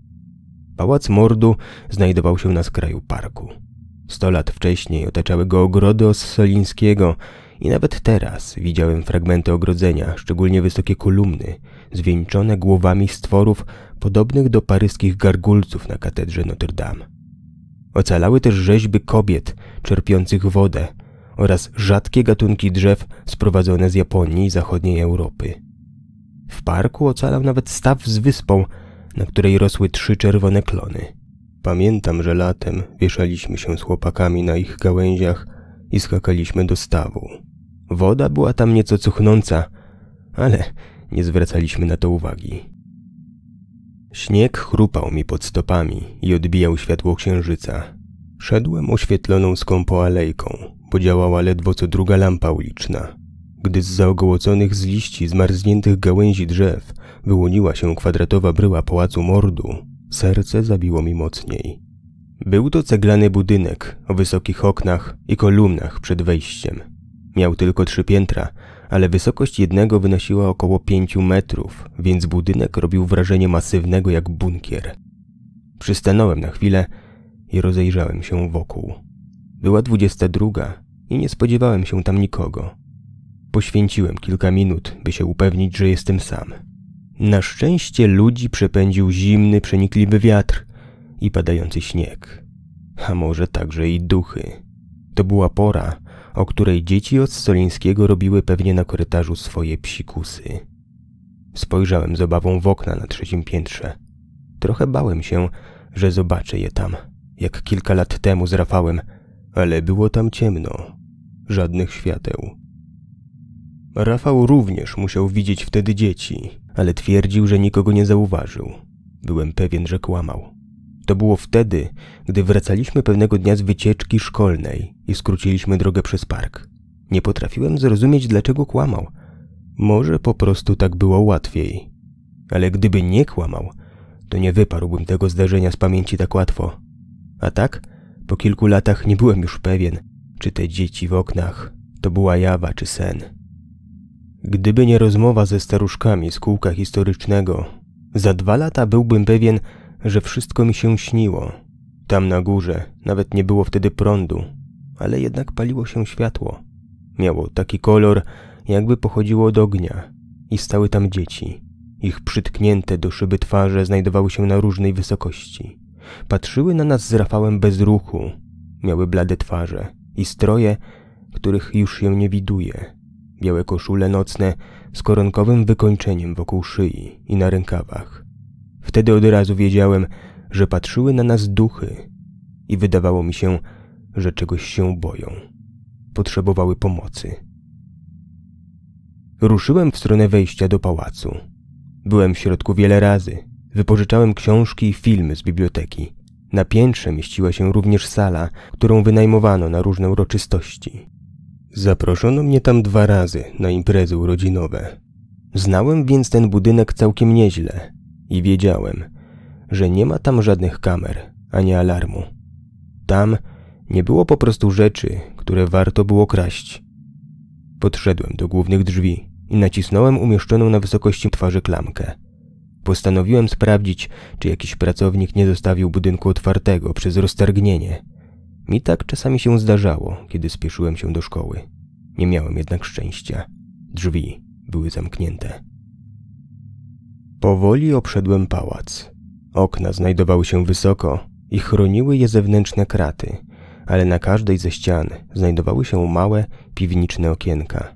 Pałac Mordu znajdował się na skraju parku. Sto lat wcześniej otaczały go ogrody Ossolińskiego i nawet teraz widziałem fragmenty ogrodzenia, szczególnie wysokie kolumny, zwieńczone głowami stworów podobnych do paryskich gargulców na katedrze Notre Dame. Ocalały też rzeźby kobiet czerpiących wodę oraz rzadkie gatunki drzew sprowadzone z Japonii i zachodniej Europy. W parku ocalał nawet staw z wyspą – na której rosły trzy czerwone klony. Pamiętam, że latem wieszaliśmy się z chłopakami na ich gałęziach i skakaliśmy do stawu. Woda była tam nieco cuchnąca, ale nie zwracaliśmy na to uwagi. Śnieg chrupał mi pod stopami i odbijał światło księżyca. Szedłem oświetloną skąpo alejką, bo działała ledwo co druga lampa uliczna gdy z zaogołoconych z liści zmarzniętych gałęzi drzew wyłoniła się kwadratowa bryła pałacu mordu, serce zabiło mi mocniej. Był to ceglany budynek o wysokich oknach i kolumnach przed wejściem. Miał tylko trzy piętra, ale wysokość jednego wynosiła około pięciu metrów, więc budynek robił wrażenie masywnego jak bunkier. Przystanąłem na chwilę i rozejrzałem się wokół. Była dwudziesta druga i nie spodziewałem się tam nikogo poświęciłem kilka minut, by się upewnić, że jestem sam. Na szczęście ludzi przepędził zimny, przenikliwy wiatr i padający śnieg, a może także i duchy. To była pora, o której dzieci od Stolińskiego robiły pewnie na korytarzu swoje psikusy. Spojrzałem z obawą w okna na trzecim piętrze. Trochę bałem się, że zobaczę je tam, jak kilka lat temu z Rafałem, ale było tam ciemno, żadnych świateł. Rafał również musiał widzieć wtedy dzieci, ale twierdził, że nikogo nie zauważył. Byłem pewien, że kłamał. To było wtedy, gdy wracaliśmy pewnego dnia z wycieczki szkolnej i skróciliśmy drogę przez park. Nie potrafiłem zrozumieć, dlaczego kłamał. Może po prostu tak było łatwiej. Ale gdyby nie kłamał, to nie wyparłbym tego zdarzenia z pamięci tak łatwo. A tak, po kilku latach nie byłem już pewien, czy te dzieci w oknach to była jawa czy sen. Gdyby nie rozmowa ze staruszkami z kółka historycznego, za dwa lata byłbym pewien, że wszystko mi się śniło. Tam na górze nawet nie było wtedy prądu, ale jednak paliło się światło. Miało taki kolor, jakby pochodziło od ognia, i stały tam dzieci. Ich przytknięte do szyby twarze znajdowały się na różnej wysokości. Patrzyły na nas z Rafałem bez ruchu. Miały blade twarze i stroje, których już się nie widuje białe koszule nocne z koronkowym wykończeniem wokół szyi i na rękawach. Wtedy od razu wiedziałem, że patrzyły na nas duchy i wydawało mi się, że czegoś się boją. Potrzebowały pomocy. Ruszyłem w stronę wejścia do pałacu. Byłem w środku wiele razy. Wypożyczałem książki i filmy z biblioteki. Na piętrze mieściła się również sala, którą wynajmowano na różne uroczystości. Zaproszono mnie tam dwa razy na imprezy urodzinowe. Znałem więc ten budynek całkiem nieźle i wiedziałem, że nie ma tam żadnych kamer ani alarmu. Tam nie było po prostu rzeczy, które warto było kraść. Podszedłem do głównych drzwi i nacisnąłem umieszczoną na wysokości twarzy klamkę. Postanowiłem sprawdzić, czy jakiś pracownik nie zostawił budynku otwartego przez roztargnienie – mi tak czasami się zdarzało, kiedy spieszyłem się do szkoły. Nie miałem jednak szczęścia. Drzwi były zamknięte. Powoli obszedłem pałac. Okna znajdowały się wysoko i chroniły je zewnętrzne kraty, ale na każdej ze ścian znajdowały się małe, piwniczne okienka.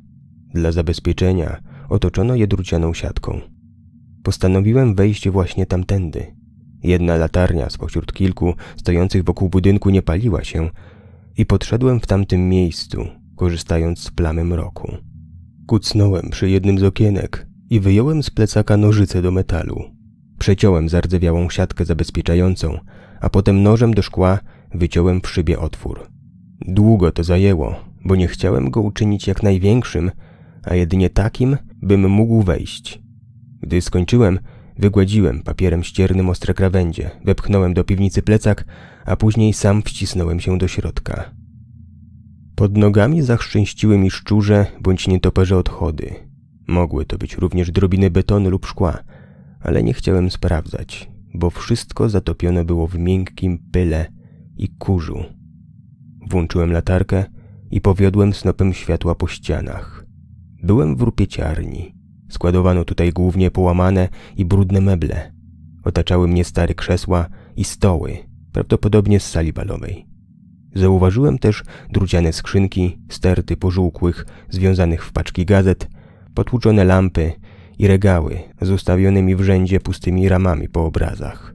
Dla zabezpieczenia otoczono je drucianą siatką. Postanowiłem wejść właśnie tamtędy, Jedna latarnia spośród kilku stojących wokół budynku nie paliła się i podszedłem w tamtym miejscu, korzystając z plamy mroku. Kucnąłem przy jednym z okienek i wyjąłem z plecaka nożyce do metalu. Przeciąłem zardzewiałą siatkę zabezpieczającą, a potem nożem do szkła wyciąłem w szybie otwór. Długo to zajęło, bo nie chciałem go uczynić jak największym, a jedynie takim, bym mógł wejść. Gdy skończyłem, Wygładziłem papierem ściernym ostre krawędzie, wepchnąłem do piwnicy plecak, a później sam wcisnąłem się do środka. Pod nogami zachrzęściły mi szczurze bądź nietoperze odchody. Mogły to być również drobiny betonu lub szkła, ale nie chciałem sprawdzać, bo wszystko zatopione było w miękkim pyle i kurzu. Włączyłem latarkę i powiodłem snopem światła po ścianach. Byłem w rupieciarni. Składowano tutaj głównie połamane i brudne meble. Otaczały mnie stare krzesła i stoły, prawdopodobnie z sali balowej. Zauważyłem też druciane skrzynki, sterty pożółkłych, związanych w paczki gazet, potłuczone lampy i regały z ustawionymi w rzędzie pustymi ramami po obrazach.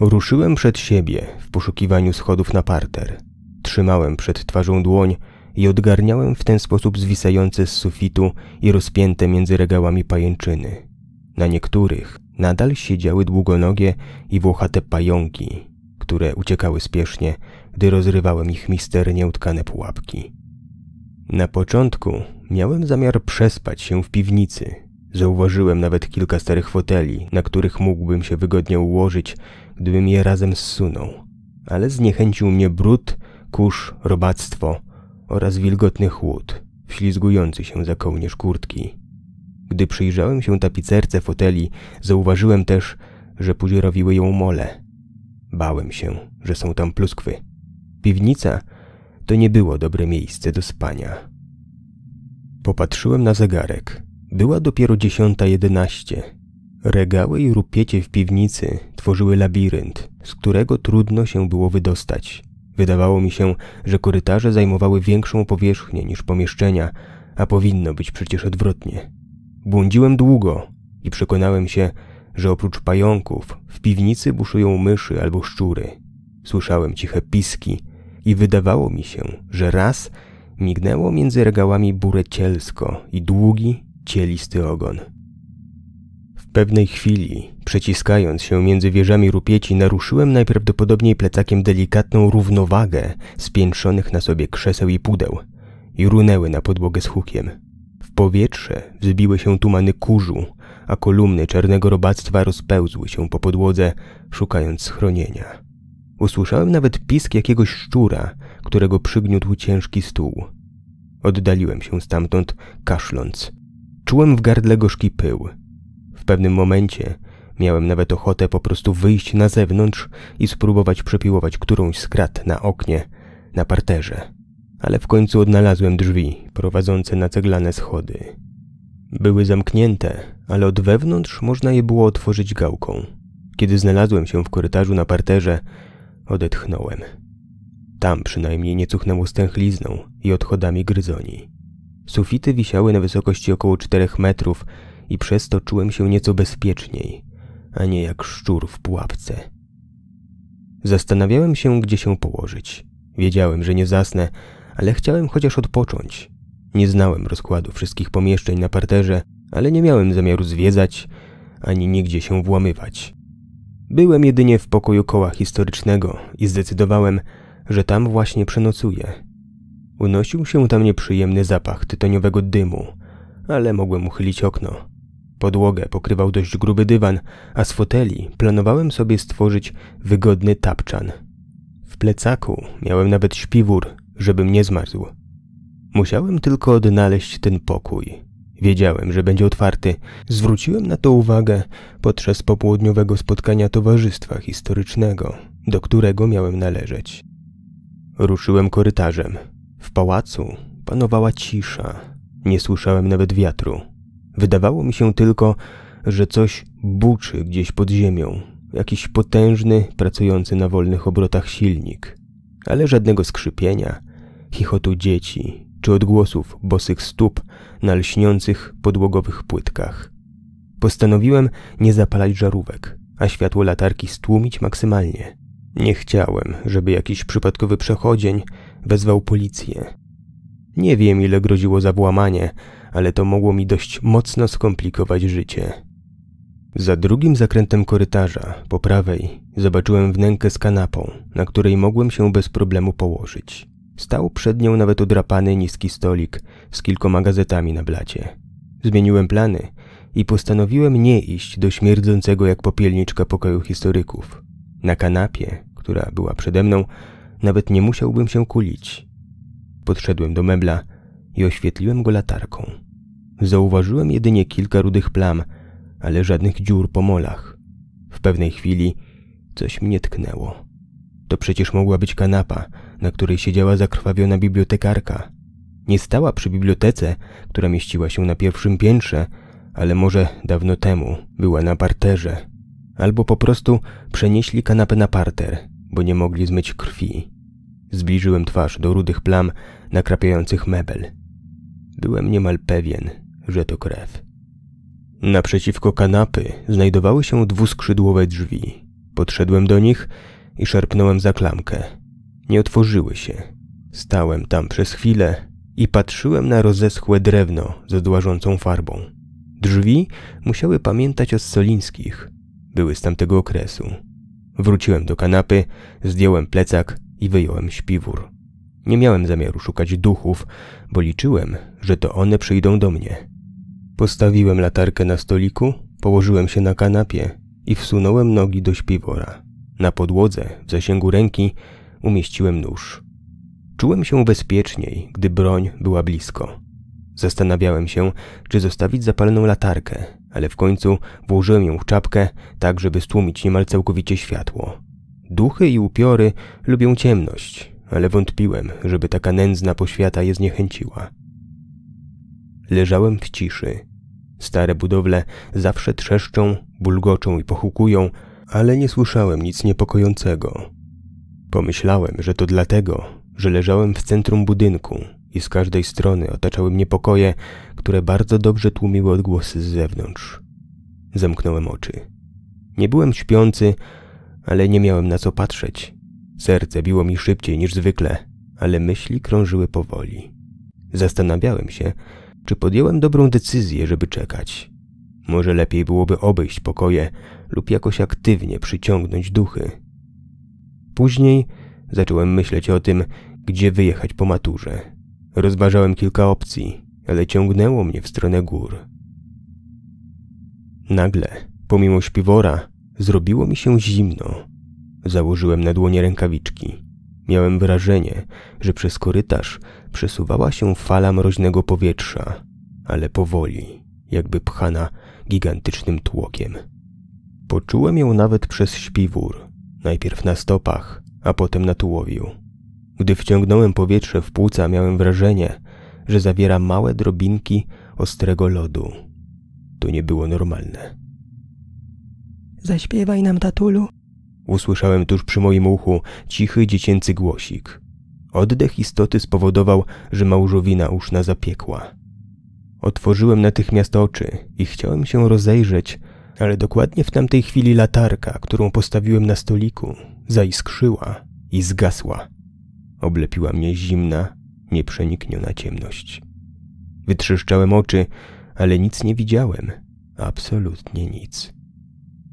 Ruszyłem przed siebie w poszukiwaniu schodów na parter. Trzymałem przed twarzą dłoń, i odgarniałem w ten sposób zwisające z sufitu i rozpięte między regałami pajęczyny. Na niektórych nadal siedziały długonogie i włochate pająki, które uciekały spiesznie, gdy rozrywałem ich misternie utkane pułapki. Na początku miałem zamiar przespać się w piwnicy. Zauważyłem nawet kilka starych foteli, na których mógłbym się wygodnie ułożyć, gdybym je razem zsunął. Ale zniechęcił mnie brud, kurz, robactwo – oraz wilgotny chłód wślizgujący się za kołnierz kurtki. Gdy przyjrzałem się tapicerce foteli, zauważyłem też, że podziurawiły ją mole. Bałem się, że są tam pluskwy. Piwnica to nie było dobre miejsce do spania. Popatrzyłem na zegarek. Była dopiero dziesiąta jedenaście. Regały i rupiecie w piwnicy tworzyły labirynt, z którego trudno się było wydostać. Wydawało mi się, że korytarze zajmowały większą powierzchnię niż pomieszczenia, a powinno być przecież odwrotnie. Błądziłem długo i przekonałem się, że oprócz pająków w piwnicy buszują myszy albo szczury. Słyszałem ciche piski i wydawało mi się, że raz mignęło między regałami burę cielsko i długi, cielisty ogon pewnej chwili, przeciskając się między wieżami rupieci, naruszyłem najprawdopodobniej plecakiem delikatną równowagę spiętrzonych na sobie krzeseł i pudeł i runęły na podłogę z hukiem. W powietrze wzbiły się tumany kurzu, a kolumny czarnego robactwa rozpełzły się po podłodze, szukając schronienia. Usłyszałem nawet pisk jakiegoś szczura, którego przygniótł ciężki stół. Oddaliłem się stamtąd, kaszląc. Czułem w gardle gorzki pył – pewnym momencie miałem nawet ochotę po prostu wyjść na zewnątrz i spróbować przepiłować którąś z krat na oknie, na parterze. Ale w końcu odnalazłem drzwi prowadzące na ceglane schody. Były zamknięte, ale od wewnątrz można je było otworzyć gałką. Kiedy znalazłem się w korytarzu na parterze, odetchnąłem. Tam przynajmniej nie cuchnęło stęchlizną i odchodami gryzoni. Sufity wisiały na wysokości około 4 metrów, i przez to czułem się nieco bezpieczniej, a nie jak szczur w pułapce. Zastanawiałem się, gdzie się położyć. Wiedziałem, że nie zasnę, ale chciałem chociaż odpocząć. Nie znałem rozkładu wszystkich pomieszczeń na parterze, ale nie miałem zamiaru zwiedzać ani nigdzie się włamywać. Byłem jedynie w pokoju koła historycznego i zdecydowałem, że tam właśnie przenocuję. Unosił się tam nieprzyjemny zapach tytoniowego dymu, ale mogłem uchylić okno. Podłogę pokrywał dość gruby dywan, a z foteli planowałem sobie stworzyć wygodny tapczan. W plecaku miałem nawet śpiwór, żebym nie zmarzł. Musiałem tylko odnaleźć ten pokój. Wiedziałem, że będzie otwarty. Zwróciłem na to uwagę podczas popołudniowego spotkania Towarzystwa Historycznego, do którego miałem należeć. Ruszyłem korytarzem. W pałacu panowała cisza. Nie słyszałem nawet wiatru. Wydawało mi się tylko, że coś buczy gdzieś pod ziemią. Jakiś potężny, pracujący na wolnych obrotach silnik. Ale żadnego skrzypienia, chichotu dzieci czy odgłosów bosych stóp na lśniących podłogowych płytkach. Postanowiłem nie zapalać żarówek, a światło latarki stłumić maksymalnie. Nie chciałem, żeby jakiś przypadkowy przechodzień wezwał policję. Nie wiem, ile groziło za włamanie, ale to mogło mi dość mocno skomplikować życie. Za drugim zakrętem korytarza, po prawej, zobaczyłem wnękę z kanapą, na której mogłem się bez problemu położyć. Stał przed nią nawet odrapany niski stolik z kilkoma gazetami na blacie. Zmieniłem plany i postanowiłem nie iść do śmierdzącego jak popielniczka pokoju historyków. Na kanapie, która była przede mną, nawet nie musiałbym się kulić. Podszedłem do mebla i oświetliłem go latarką. Zauważyłem jedynie kilka rudych plam, ale żadnych dziur po molach. W pewnej chwili coś mnie tknęło. To przecież mogła być kanapa, na której siedziała zakrwawiona bibliotekarka. Nie stała przy bibliotece, która mieściła się na pierwszym piętrze, ale może dawno temu była na parterze. Albo po prostu przenieśli kanapę na parter, bo nie mogli zmyć krwi. Zbliżyłem twarz do rudych plam nakrapiających mebel. Byłem niemal pewien, że to krew. Naprzeciwko kanapy znajdowały się dwuskrzydłowe drzwi. Podszedłem do nich i szarpnąłem za klamkę. Nie otworzyły się. Stałem tam przez chwilę i patrzyłem na rozeschłe drewno ze dłażącą farbą. Drzwi musiały pamiętać o Solińskich. Były z tamtego okresu. Wróciłem do kanapy, zdjąłem plecak i wyjąłem śpiwór. Nie miałem zamiaru szukać duchów, bo liczyłem, że to one przyjdą do mnie. Postawiłem latarkę na stoliku, położyłem się na kanapie i wsunąłem nogi do śpiwora. Na podłodze, w zasięgu ręki, umieściłem nóż. Czułem się bezpieczniej, gdy broń była blisko. Zastanawiałem się, czy zostawić zapaloną latarkę, ale w końcu włożyłem ją w czapkę, tak żeby stłumić niemal całkowicie światło. Duchy i upiory lubią ciemność, ale wątpiłem, żeby taka nędzna poświata je zniechęciła. Leżałem w ciszy. Stare budowle zawsze trzeszczą, bulgoczą i pochukują, ale nie słyszałem nic niepokojącego. Pomyślałem, że to dlatego, że leżałem w centrum budynku i z każdej strony otaczały mnie pokoje, które bardzo dobrze tłumiły odgłosy z zewnątrz. Zamknąłem oczy. Nie byłem śpiący, ale nie miałem na co patrzeć Serce biło mi szybciej niż zwykle, ale myśli krążyły powoli. Zastanawiałem się, czy podjąłem dobrą decyzję, żeby czekać. Może lepiej byłoby obejść pokoje lub jakoś aktywnie przyciągnąć duchy. Później zacząłem myśleć o tym, gdzie wyjechać po maturze. Rozważałem kilka opcji, ale ciągnęło mnie w stronę gór. Nagle, pomimo śpiwora, zrobiło mi się zimno. Założyłem na dłonie rękawiczki. Miałem wrażenie, że przez korytarz przesuwała się fala mroźnego powietrza, ale powoli, jakby pchana gigantycznym tłokiem. Poczułem ją nawet przez śpiwór, najpierw na stopach, a potem na tułowiu. Gdy wciągnąłem powietrze w płuca, miałem wrażenie, że zawiera małe drobinki ostrego lodu. To nie było normalne. Zaśpiewaj nam, tatulu, Usłyszałem tuż przy moim uchu cichy dziecięcy głosik. Oddech istoty spowodował, że małżowina uszna zapiekła. Otworzyłem natychmiast oczy i chciałem się rozejrzeć, ale dokładnie w tamtej chwili latarka, którą postawiłem na stoliku, zaiskrzyła i zgasła. Oblepiła mnie zimna, nieprzenikniona ciemność. Wytrzeszczałem oczy, ale nic nie widziałem. Absolutnie nic.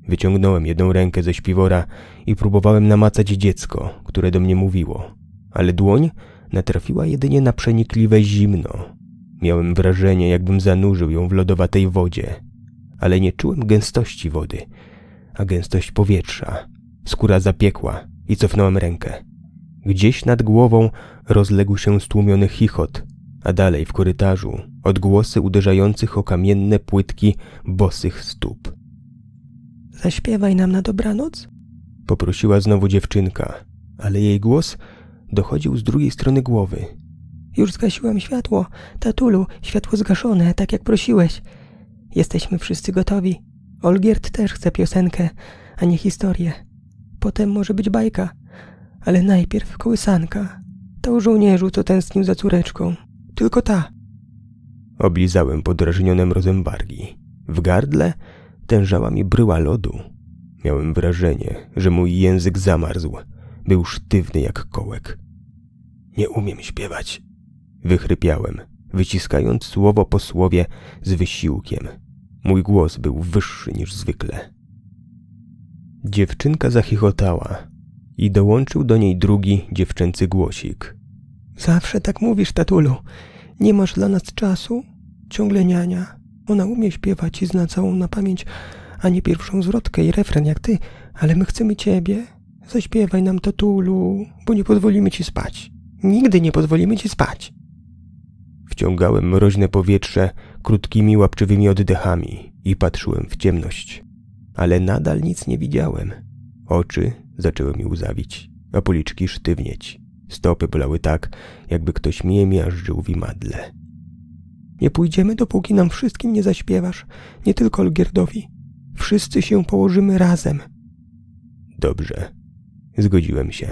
Wyciągnąłem jedną rękę ze śpiwora i próbowałem namacać dziecko, które do mnie mówiło, ale dłoń natrafiła jedynie na przenikliwe zimno. Miałem wrażenie, jakbym zanurzył ją w lodowatej wodzie, ale nie czułem gęstości wody, a gęstość powietrza. Skóra zapiekła i cofnąłem rękę. Gdzieś nad głową rozległ się stłumiony chichot, a dalej w korytarzu odgłosy uderzających o kamienne płytki bosych stóp. Zaśpiewaj nam na dobranoc? Poprosiła znowu dziewczynka, ale jej głos dochodził z drugiej strony głowy. Już zgasiłam światło. Tatulu, światło zgaszone, tak jak prosiłeś. Jesteśmy wszyscy gotowi. Olgierd też chce piosenkę, a nie historię. Potem może być bajka, ale najpierw kołysanka. To żołnierzu, co tęsknił za córeczką. Tylko ta. Oblizałem podrażnione mrozem wargi. W gardle tężała mi bryła lodu. Miałem wrażenie, że mój język zamarzł. Był sztywny jak kołek. Nie umiem śpiewać, wychrypiałem, wyciskając słowo po słowie z wysiłkiem. Mój głos był wyższy niż zwykle. Dziewczynka zachichotała i dołączył do niej drugi dziewczęcy głosik. Zawsze tak mówisz, tatulu. Nie masz dla nas czasu? Ciągle niania. Ona umie śpiewać i zna całą na pamięć, a nie pierwszą zwrotkę i refren jak ty, ale my chcemy ciebie. Zaśpiewaj nam to tulu, bo nie pozwolimy ci spać. Nigdy nie pozwolimy ci spać. Wciągałem mroźne powietrze krótkimi, łapczywymi oddechami i patrzyłem w ciemność. Ale nadal nic nie widziałem. Oczy zaczęły mi łzawić, a policzki sztywnieć. Stopy bolały tak, jakby ktoś mnie miażdżył w imadle. Nie pójdziemy, dopóki nam wszystkim nie zaśpiewasz, nie tylko Olgierdowi. Wszyscy się położymy razem. Dobrze. Zgodziłem się.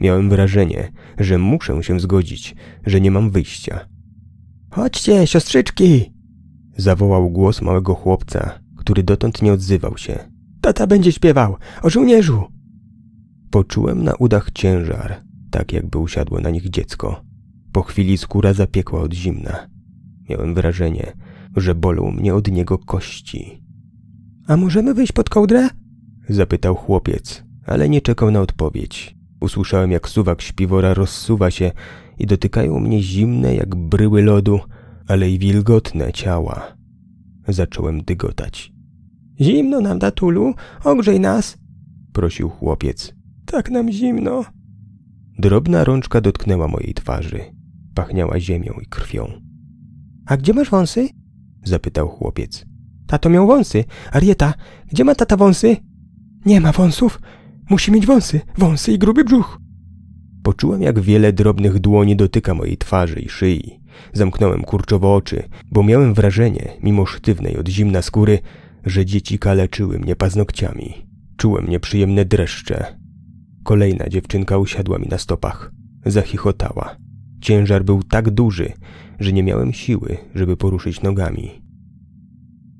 Miałem wrażenie, że muszę się zgodzić, że nie mam wyjścia. Chodźcie, siostrzyczki! Zawołał głos małego chłopca, który dotąd nie odzywał się. Tata będzie śpiewał o żołnierzu! Poczułem na udach ciężar, tak jakby usiadło na nich dziecko. Po chwili skóra zapiekła od zimna. Miałem wrażenie, że bolą mnie od niego kości. A możemy wyjść pod kołdrę? Zapytał chłopiec, ale nie czekał na odpowiedź. Usłyszałem, jak suwak śpiwora rozsuwa się i dotykają mnie zimne jak bryły lodu, ale i wilgotne ciała. Zacząłem dygotać. Zimno nam, tatulu, ogrzej nas, prosił chłopiec. Tak nam zimno. Drobna rączka dotknęła mojej twarzy. Pachniała ziemią i krwią. A gdzie masz wąsy? Zapytał chłopiec. Tato miał wąsy. Arieta, gdzie ma tata wąsy? Nie ma wąsów. Musi mieć wąsy. Wąsy i gruby brzuch. Poczułem, jak wiele drobnych dłoni dotyka mojej twarzy i szyi. Zamknąłem kurczowo oczy, bo miałem wrażenie, mimo sztywnej od zimna skóry, że dzieci kaleczyły mnie paznokciami. Czułem nieprzyjemne dreszcze. Kolejna dziewczynka usiadła mi na stopach. Zachichotała. Ciężar był tak duży, że nie miałem siły, żeby poruszyć nogami.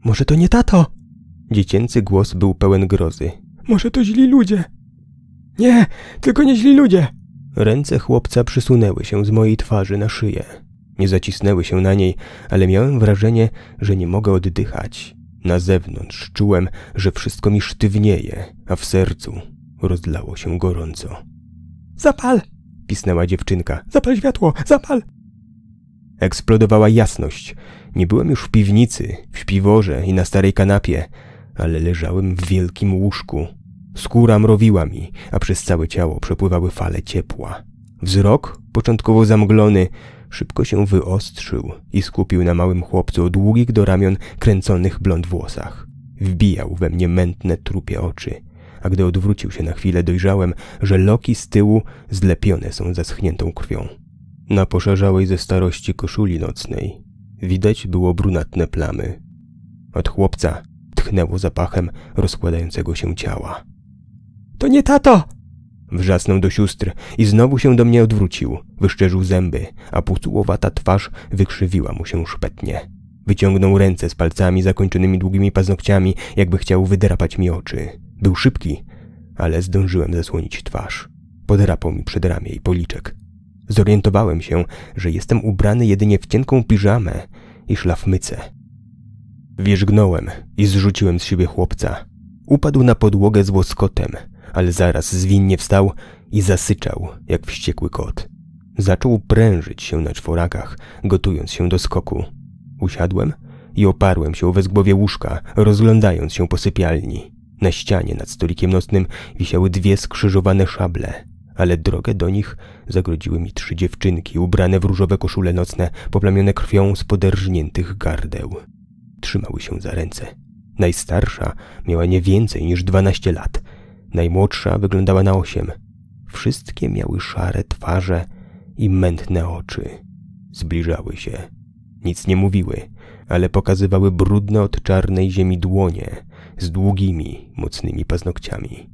Może to nie tato? Dziecięcy głos był pełen grozy. Może to źli ludzie? Nie, tylko nie źli ludzie. Ręce chłopca przysunęły się z mojej twarzy na szyję. Nie zacisnęły się na niej, ale miałem wrażenie, że nie mogę oddychać. Na zewnątrz czułem, że wszystko mi sztywnieje, a w sercu rozlało się gorąco. Zapal! pisnęła dziewczynka. Zapal światło, zapal! Eksplodowała jasność. Nie byłem już w piwnicy, w śpiworze i na starej kanapie, ale leżałem w wielkim łóżku. Skóra mrowiła mi, a przez całe ciało przepływały fale ciepła. Wzrok, początkowo zamglony, szybko się wyostrzył i skupił na małym chłopcu o długich do ramion kręconych blond włosach. Wbijał we mnie mętne trupie oczy a gdy odwrócił się na chwilę, dojrzałem, że loki z tyłu zlepione są zaschniętą krwią. Na poszarzałej ze starości koszuli nocnej widać było brunatne plamy. Od chłopca tchnęło zapachem rozkładającego się ciała. To nie tato! Wrzasnął do sióstr i znowu się do mnie odwrócił. Wyszczerzył zęby, a pucułowata twarz wykrzywiła mu się szpetnie. Wyciągnął ręce z palcami zakończonymi długimi paznokciami, jakby chciał wydrapać mi oczy. Był szybki, ale zdążyłem zasłonić twarz. Podrapał mi przed ramię i policzek. Zorientowałem się, że jestem ubrany jedynie w cienką piżamę i szlafmycę. Wierzgnąłem i zrzuciłem z siebie chłopca. Upadł na podłogę z łoskotem, ale zaraz zwinnie wstał i zasyczał jak wściekły kot. Zaczął prężyć się na czworakach, gotując się do skoku. Usiadłem i oparłem się o wezgłowie łóżka, rozglądając się po sypialni. Na ścianie nad stolikiem nocnym wisiały dwie skrzyżowane szable, ale drogę do nich zagrodziły mi trzy dziewczynki ubrane w różowe koszule nocne, poplamione krwią z poderżniętych gardeł. Trzymały się za ręce. Najstarsza miała nie więcej niż dwanaście lat. Najmłodsza wyglądała na osiem. Wszystkie miały szare twarze i mętne oczy. Zbliżały się. Nic nie mówiły ale pokazywały brudne od czarnej ziemi dłonie z długimi, mocnymi paznokciami.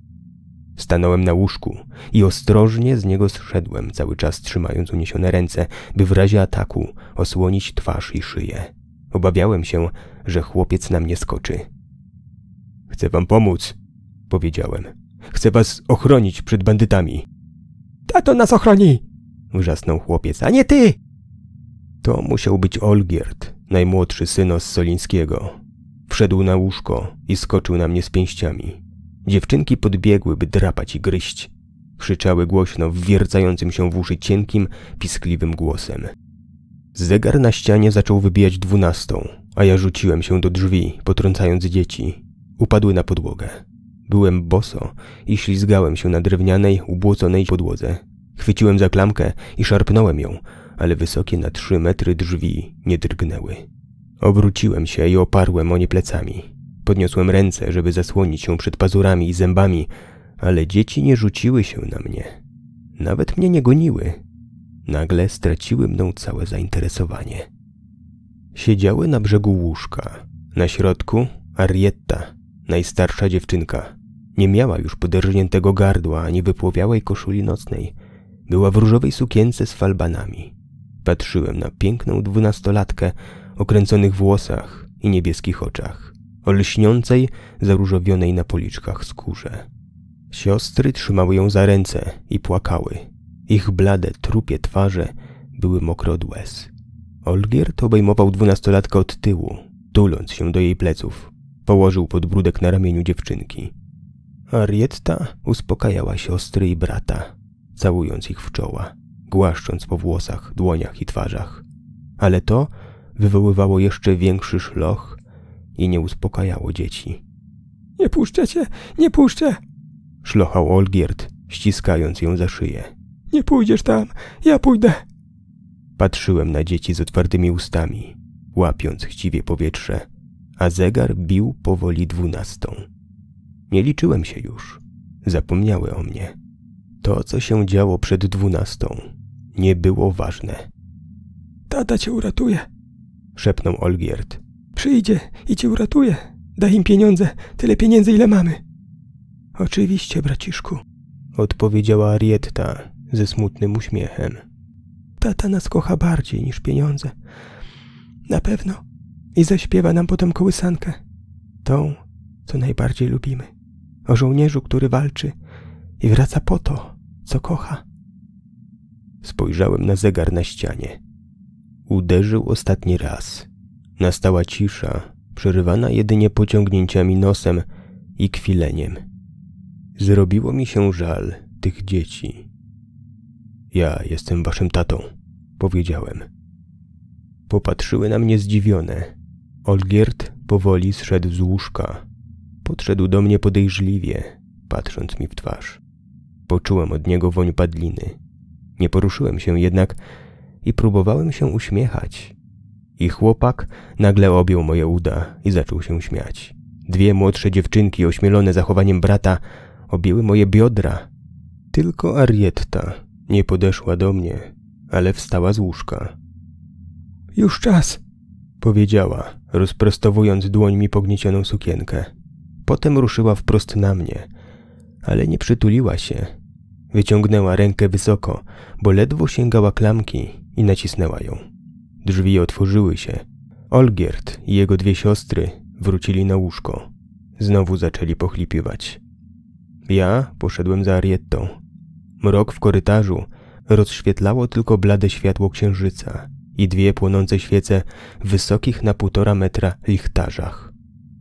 Stanąłem na łóżku i ostrożnie z niego zszedłem, cały czas trzymając uniesione ręce, by w razie ataku osłonić twarz i szyję. Obawiałem się, że chłopiec na mnie skoczy. Chcę wam pomóc, powiedziałem. Chcę was ochronić przed bandytami. Tato nas ochroni! wrzasnął chłopiec, a nie ty! To musiał być Olgierd, najmłodszy synos Solińskiego. Wszedł na łóżko i skoczył na mnie z pięściami. Dziewczynki podbiegły, by drapać i gryźć. Krzyczały głośno, wwiercającym się w uszy cienkim, piskliwym głosem. Zegar na ścianie zaczął wybijać dwunastą, a ja rzuciłem się do drzwi, potrącając dzieci. Upadły na podłogę. Byłem boso i ślizgałem się na drewnianej, ubłoconej podłodze. Chwyciłem za klamkę i szarpnąłem ją, ale wysokie na trzy metry drzwi nie drgnęły. Obróciłem się i oparłem o nie plecami. Podniosłem ręce, żeby zasłonić się przed pazurami i zębami, ale dzieci nie rzuciły się na mnie. Nawet mnie nie goniły. Nagle straciły mną całe zainteresowanie. Siedziały na brzegu łóżka. Na środku Arietta, najstarsza dziewczynka. Nie miała już poderżniętego gardła ani wypłowiałej koszuli nocnej. Była w różowej sukience z falbanami. Patrzyłem na piękną dwunastolatkę o kręconych włosach i niebieskich oczach, o lśniącej, zaróżowionej na policzkach skórze. Siostry trzymały ją za ręce i płakały. Ich blade, trupie twarze były mokre od łez. Olgierd obejmował dwunastolatkę od tyłu, tuląc się do jej pleców. Położył podbródek na ramieniu dziewczynki. Arietta uspokajała siostry i brata, całując ich w czoła głaszcząc po włosach, dłoniach i twarzach. Ale to wywoływało jeszcze większy szloch i nie uspokajało dzieci. Nie puszczę cię, nie puszczę! Szlochał Olgierd, ściskając ją za szyję. Nie pójdziesz tam, ja pójdę! Patrzyłem na dzieci z otwartymi ustami, łapiąc chciwie powietrze, a zegar bił powoli dwunastą. Nie liczyłem się już. Zapomniały o mnie. To, co się działo przed dwunastą, nie było ważne. Tata cię uratuje, szepnął Olgierd. Przyjdzie i cię uratuje. Daj im pieniądze, tyle pieniędzy, ile mamy. Oczywiście, braciszku, odpowiedziała Arietta ze smutnym uśmiechem. Tata nas kocha bardziej niż pieniądze. Na pewno. I zaśpiewa nam potem kołysankę. Tą, co najbardziej lubimy. O żołnierzu, który walczy i wraca po to, co kocha. Spojrzałem na zegar na ścianie. Uderzył ostatni raz. Nastała cisza, przerywana jedynie pociągnięciami nosem i kwileniem. Zrobiło mi się żal tych dzieci. Ja jestem waszym tatą, powiedziałem. Popatrzyły na mnie zdziwione. Olgierd powoli zszedł z łóżka. Podszedł do mnie podejrzliwie, patrząc mi w twarz. Poczułem od niego woń padliny. Nie poruszyłem się jednak i próbowałem się uśmiechać. I chłopak nagle objął moje uda i zaczął się śmiać. Dwie młodsze dziewczynki ośmielone zachowaniem brata objęły moje biodra. Tylko Arietta nie podeszła do mnie, ale wstała z łóżka. Już czas, powiedziała, rozprostowując dłoń mi pogniecioną sukienkę. Potem ruszyła wprost na mnie, ale nie przytuliła się, Wyciągnęła rękę wysoko, bo ledwo sięgała klamki i nacisnęła ją. Drzwi otworzyły się. Olgierd i jego dwie siostry wrócili na łóżko. Znowu zaczęli pochlipywać. Ja poszedłem za Arietą. Mrok w korytarzu rozświetlało tylko blade światło księżyca i dwie płonące świece w wysokich na półtora metra lichtarzach.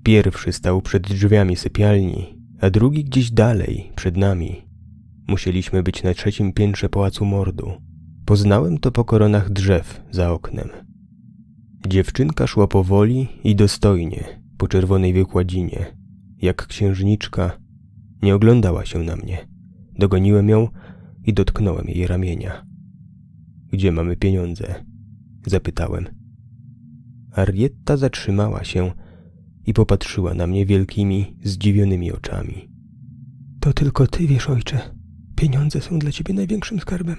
Pierwszy stał przed drzwiami sypialni, a drugi gdzieś dalej, przed nami, Musieliśmy być na trzecim piętrze pałacu mordu. Poznałem to po koronach drzew za oknem. Dziewczynka szła powoli i dostojnie, po czerwonej wykładzinie, jak księżniczka. Nie oglądała się na mnie. Dogoniłem ją i dotknąłem jej ramienia. Gdzie mamy pieniądze? Zapytałem. Arietta zatrzymała się i popatrzyła na mnie wielkimi, zdziwionymi oczami. To tylko ty wiesz, ojcze, Pieniądze są dla ciebie największym skarbem.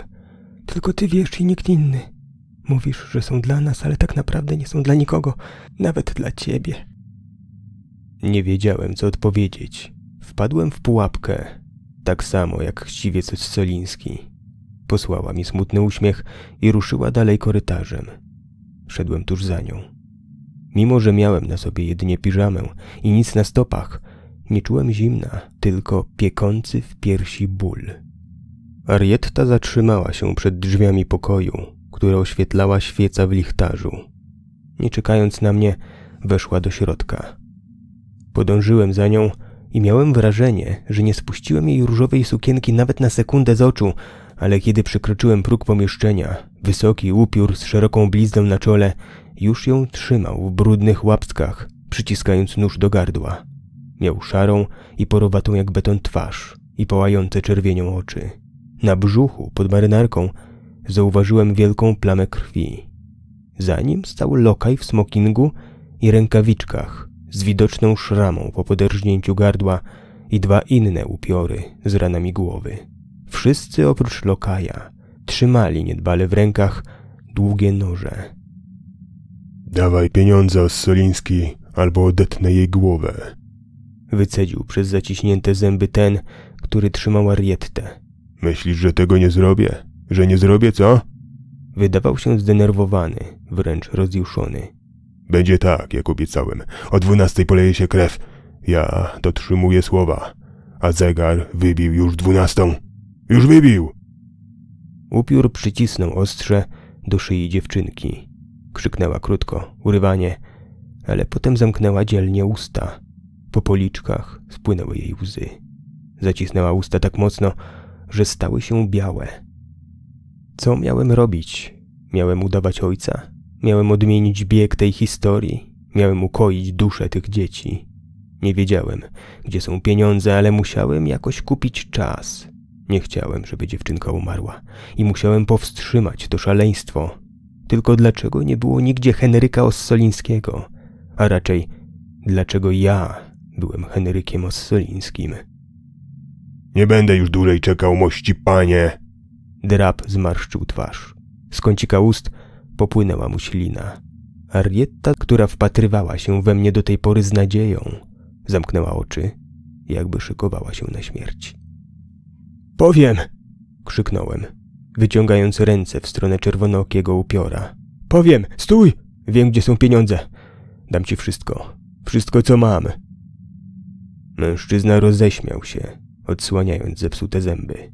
Tylko ty wiesz i nikt inny. Mówisz, że są dla nas, ale tak naprawdę nie są dla nikogo, nawet dla ciebie. Nie wiedziałem, co odpowiedzieć. Wpadłem w pułapkę, tak samo jak chciwiec Scoliński. Posłała mi smutny uśmiech i ruszyła dalej korytarzem. Szedłem tuż za nią. Mimo, że miałem na sobie jedynie piżamę i nic na stopach, nie czułem zimna, tylko piekący w piersi ból. Arietta zatrzymała się przed drzwiami pokoju, które oświetlała świeca w lichtarzu. Nie czekając na mnie, weszła do środka. Podążyłem za nią i miałem wrażenie, że nie spuściłem jej różowej sukienki nawet na sekundę z oczu, ale kiedy przekroczyłem próg pomieszczenia, wysoki upiór z szeroką blizną na czole już ją trzymał w brudnych łapskach, przyciskając nóż do gardła. Miał szarą i porowatą jak beton twarz i pałające czerwienią oczy. Na brzuchu, pod marynarką, zauważyłem wielką plamę krwi. Za nim stał lokaj w smokingu i rękawiczkach z widoczną szramą po poderżnięciu gardła i dwa inne upiory z ranami głowy. Wszyscy oprócz lokaja trzymali niedbale w rękach długie noże. Dawaj pieniądze, Ossoliński, albo odetnę jej głowę. Wycedził przez zaciśnięte zęby ten, który trzymał Arietę. Myślisz, że tego nie zrobię? Że nie zrobię, co? Wydawał się zdenerwowany, wręcz rozjuszony. Będzie tak, jak obiecałem. O dwunastej poleje się krew. Ja dotrzymuję słowa. A zegar wybił już dwunastą. Już wybił! Upiór przycisnął ostrze do szyi dziewczynki. Krzyknęła krótko, urywanie, ale potem zamknęła dzielnie usta. Po policzkach spłynęły jej łzy. Zacisnęła usta tak mocno, że stały się białe. Co miałem robić? Miałem udawać ojca? Miałem odmienić bieg tej historii? Miałem ukoić duszę tych dzieci? Nie wiedziałem, gdzie są pieniądze, ale musiałem jakoś kupić czas. Nie chciałem, żeby dziewczynka umarła i musiałem powstrzymać to szaleństwo. Tylko dlaczego nie było nigdzie Henryka Ossolińskiego? A raczej, dlaczego ja byłem Henrykiem Ossolińskim? Nie będę już dłużej czekał, mości panie. Drab zmarszczył twarz. Z kącika ust popłynęła mu ślina. Arietta, która wpatrywała się we mnie do tej pory z nadzieją, zamknęła oczy, jakby szykowała się na śmierć. Powiem! krzyknąłem, wyciągając ręce w stronę czerwonookiego upiora. Powiem! Stój! Wiem, gdzie są pieniądze. Dam ci wszystko. Wszystko, co mam. Mężczyzna roześmiał się, odsłaniając zepsute zęby.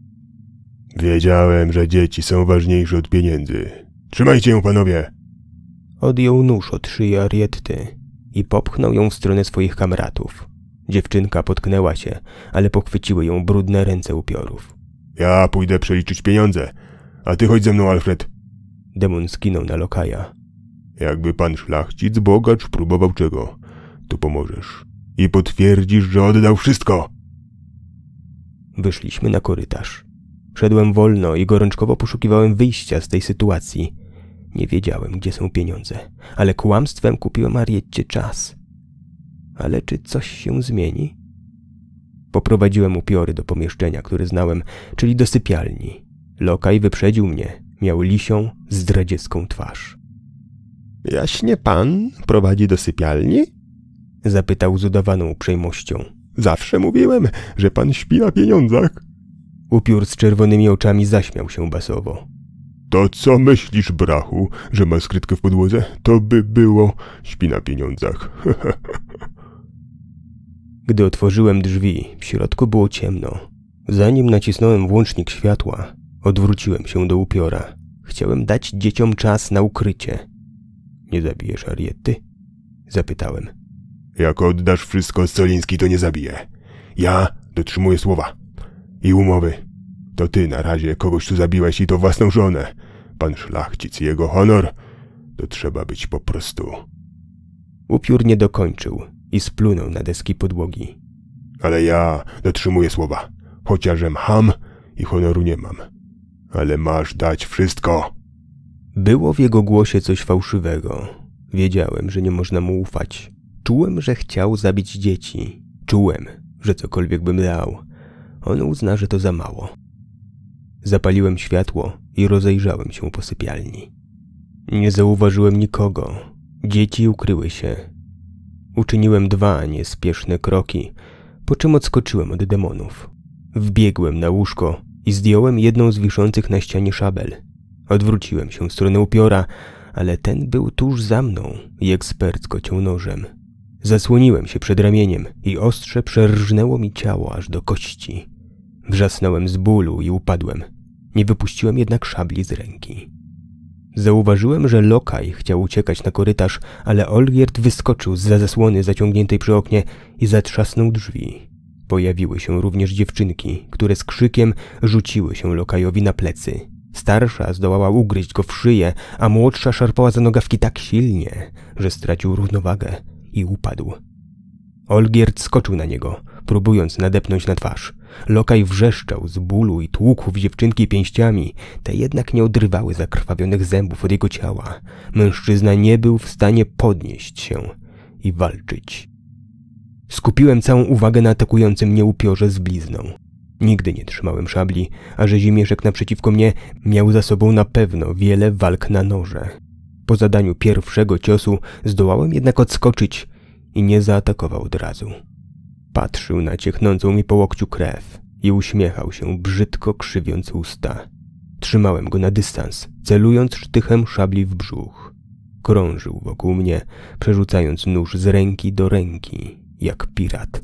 Wiedziałem, że dzieci są ważniejsze od pieniędzy. Trzymajcie ją, panowie! Odjął nóż od szyi Arietty i popchnął ją w stronę swoich kamratów. Dziewczynka potknęła się, ale pochwyciły ją brudne ręce upiorów. Ja pójdę przeliczyć pieniądze, a ty chodź ze mną, Alfred. Demon skinął na lokaja. Jakby pan szlachcic, bogacz próbował czego, to pomożesz. I potwierdzisz, że oddał wszystko. Wyszliśmy na korytarz. Szedłem wolno i gorączkowo poszukiwałem wyjścia z tej sytuacji. Nie wiedziałem, gdzie są pieniądze, ale kłamstwem kupiłem Arietcie czas. Ale czy coś się zmieni? Poprowadziłem upiory do pomieszczenia, które znałem, czyli do sypialni. Lokaj wyprzedził mnie. Miał lisią, zdradziecką twarz. Jaśnie pan prowadzi do sypialni? Zapytał z udawaną uprzejmością. Zawsze mówiłem, że pan śpi na pieniądzach. Upiór z czerwonymi oczami zaśmiał się basowo. To co myślisz, brachu, że ma skrytkę w podłodze? To by było śpi na pieniądzach. Gdy otworzyłem drzwi, w środku było ciemno. Zanim nacisnąłem włącznik światła, odwróciłem się do upiora. Chciałem dać dzieciom czas na ukrycie. Nie zabijesz Ariety? Zapytałem. Jak oddasz wszystko, Soliński to nie zabije. Ja dotrzymuję słowa. I umowy. To ty na razie kogoś tu zabiłeś i to własną żonę. Pan szlachcic i jego honor. To trzeba być po prostu... Upiór nie dokończył i splunął na deski podłogi. Ale ja dotrzymuję słowa. Chociażem ham i honoru nie mam. Ale masz dać wszystko. Było w jego głosie coś fałszywego. Wiedziałem, że nie można mu ufać. Czułem, że chciał zabić dzieci. Czułem, że cokolwiek bym dał. On uzna, że to za mało. Zapaliłem światło i rozejrzałem się po sypialni. Nie zauważyłem nikogo. Dzieci ukryły się. Uczyniłem dwa niespieszne kroki, po czym odskoczyłem od demonów. Wbiegłem na łóżko i zdjąłem jedną z wiszących na ścianie szabel. Odwróciłem się w stronę upiora, ale ten był tuż za mną i ekspercko ciął nożem. Zasłoniłem się przed ramieniem i ostrze przerżnęło mi ciało aż do kości. Wrzasnąłem z bólu i upadłem. Nie wypuściłem jednak szabli z ręki. Zauważyłem, że Lokaj chciał uciekać na korytarz, ale Olgierd wyskoczył z za zasłony zaciągniętej przy oknie i zatrzasnął drzwi. Pojawiły się również dziewczynki, które z krzykiem rzuciły się Lokajowi na plecy. Starsza zdołała ugryźć go w szyję, a młodsza szarpała za nogawki tak silnie, że stracił równowagę i upadł. Olgierd skoczył na niego, próbując nadepnąć na twarz. Lokaj wrzeszczał z bólu i tłukł w dziewczynki pięściami, te jednak nie odrywały zakrwawionych zębów od jego ciała. Mężczyzna nie był w stanie podnieść się i walczyć. Skupiłem całą uwagę na atakującym mnie upiorze z blizną. Nigdy nie trzymałem szabli, a że zimieszek naprzeciwko mnie miał za sobą na pewno wiele walk na noże. Po zadaniu pierwszego ciosu zdołałem jednak odskoczyć i nie zaatakował od razu. Patrzył na ciechnącą mi po łokciu krew i uśmiechał się, brzydko krzywiąc usta. Trzymałem go na dystans, celując sztychem szabli w brzuch. Krążył wokół mnie, przerzucając nóż z ręki do ręki, jak pirat.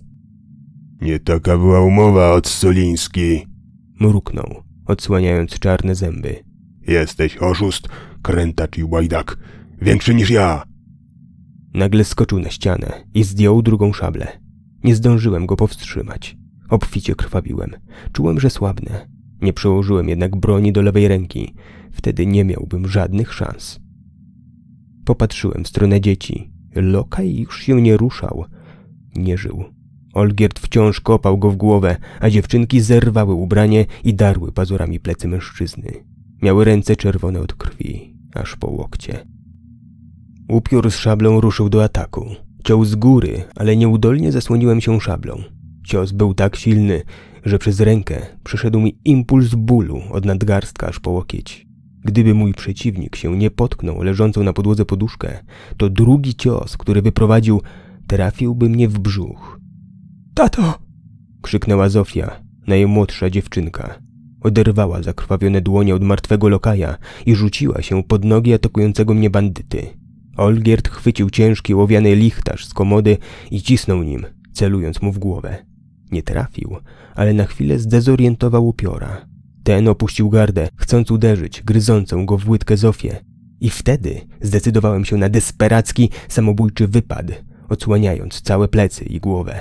Nie taka była umowa od Soliński, mruknął, odsłaniając czarne zęby. Jesteś oszust, krętacz i łajdak, większy niż ja. Nagle skoczył na ścianę i zdjął drugą szablę. Nie zdążyłem go powstrzymać. Obficie krwawiłem. Czułem, że słabne. Nie przełożyłem jednak broni do lewej ręki. Wtedy nie miałbym żadnych szans. Popatrzyłem w stronę dzieci. Lokaj już się nie ruszał. Nie żył. Olgierd wciąż kopał go w głowę, a dziewczynki zerwały ubranie i darły pazurami plecy mężczyzny. Miały ręce czerwone od krwi, aż po łokcie. Upiór z szablą ruszył do ataku. Ciął z góry, ale nieudolnie zasłoniłem się szablą. Cios był tak silny, że przez rękę przyszedł mi impuls bólu od nadgarstka aż po łokieć. Gdyby mój przeciwnik się nie potknął leżącą na podłodze poduszkę, to drugi cios, który wyprowadził, trafiłby mnie w brzuch. Tato! krzyknęła Zofia, najmłodsza dziewczynka. Oderwała zakrwawione dłonie od martwego lokaja i rzuciła się pod nogi atakującego mnie bandyty. Olgierd chwycił ciężki łowiany lichtarz z komody i cisnął nim, celując mu w głowę. Nie trafił, ale na chwilę zdezorientował upiora. Ten opuścił gardę, chcąc uderzyć gryzącą go w łydkę Zofię. I wtedy zdecydowałem się na desperacki, samobójczy wypad, odsłaniając całe plecy i głowę.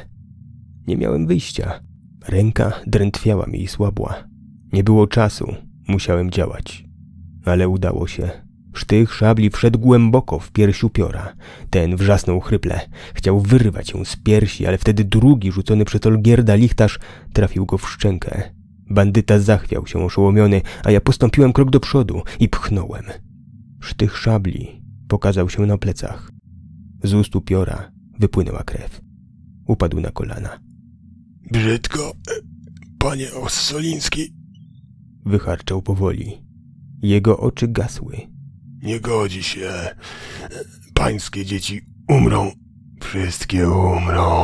Nie miałem wyjścia. Ręka drętwiała mi i słabła. Nie było czasu, musiałem działać. Ale udało się. Sztych szabli wszedł głęboko w pierś upiora. Ten wrzasnął chryple. Chciał wyrwać ją z piersi, ale wtedy drugi, rzucony przez Olgierda lichtarz, trafił go w szczękę. Bandyta zachwiał się oszołomiony, a ja postąpiłem krok do przodu i pchnąłem. Sztych szabli pokazał się na plecach. Z ust upiora wypłynęła krew. Upadł na kolana. Brzydko, e, panie Ossoliński, wycharczał powoli. Jego oczy gasły. Nie godzi się. Pańskie dzieci umrą. Wszystkie umrą.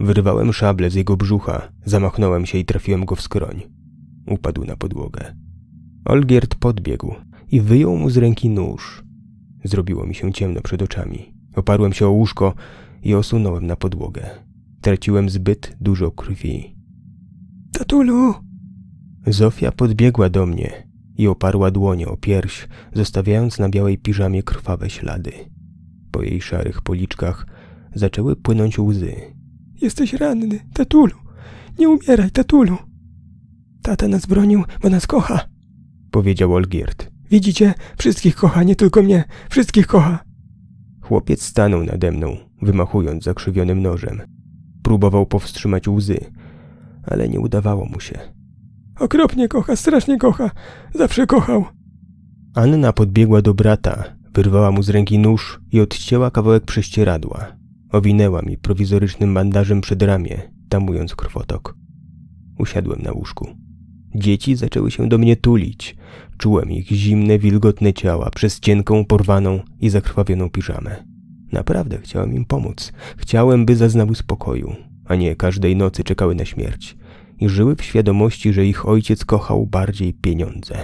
Wyrwałem szable z jego brzucha, zamachnąłem się i trafiłem go w skroń. Upadł na podłogę. Olgierd podbiegł i wyjął mu z ręki nóż. Zrobiło mi się ciemno przed oczami. Oparłem się o łóżko i osunąłem na podłogę. Traciłem zbyt dużo krwi. Tatulu! Zofia podbiegła do mnie i oparła dłonie o pierś, zostawiając na białej piżamie krwawe ślady. Po jej szarych policzkach zaczęły płynąć łzy. Jesteś ranny, tatulu. Nie umieraj, tatulu. Tata nas bronił, bo nas kocha, powiedział Olgierd. Widzicie, wszystkich kocha, nie tylko mnie, wszystkich kocha. Chłopiec stanął nade mną, wymachując zakrzywionym nożem. Próbował powstrzymać łzy, ale nie udawało mu się. Okropnie kocha, strasznie kocha. Zawsze kochał. Anna podbiegła do brata, wyrwała mu z ręki nóż i odcięła kawałek prześcieradła. Owinęła mi prowizorycznym bandażem przed ramię, tamując krwotok. Usiadłem na łóżku. Dzieci zaczęły się do mnie tulić. Czułem ich zimne, wilgotne ciała przez cienką, porwaną i zakrwawioną piżamę. Naprawdę chciałem im pomóc. Chciałem, by zaznały spokoju, a nie każdej nocy czekały na śmierć i żyły w świadomości, że ich ojciec kochał bardziej pieniądze.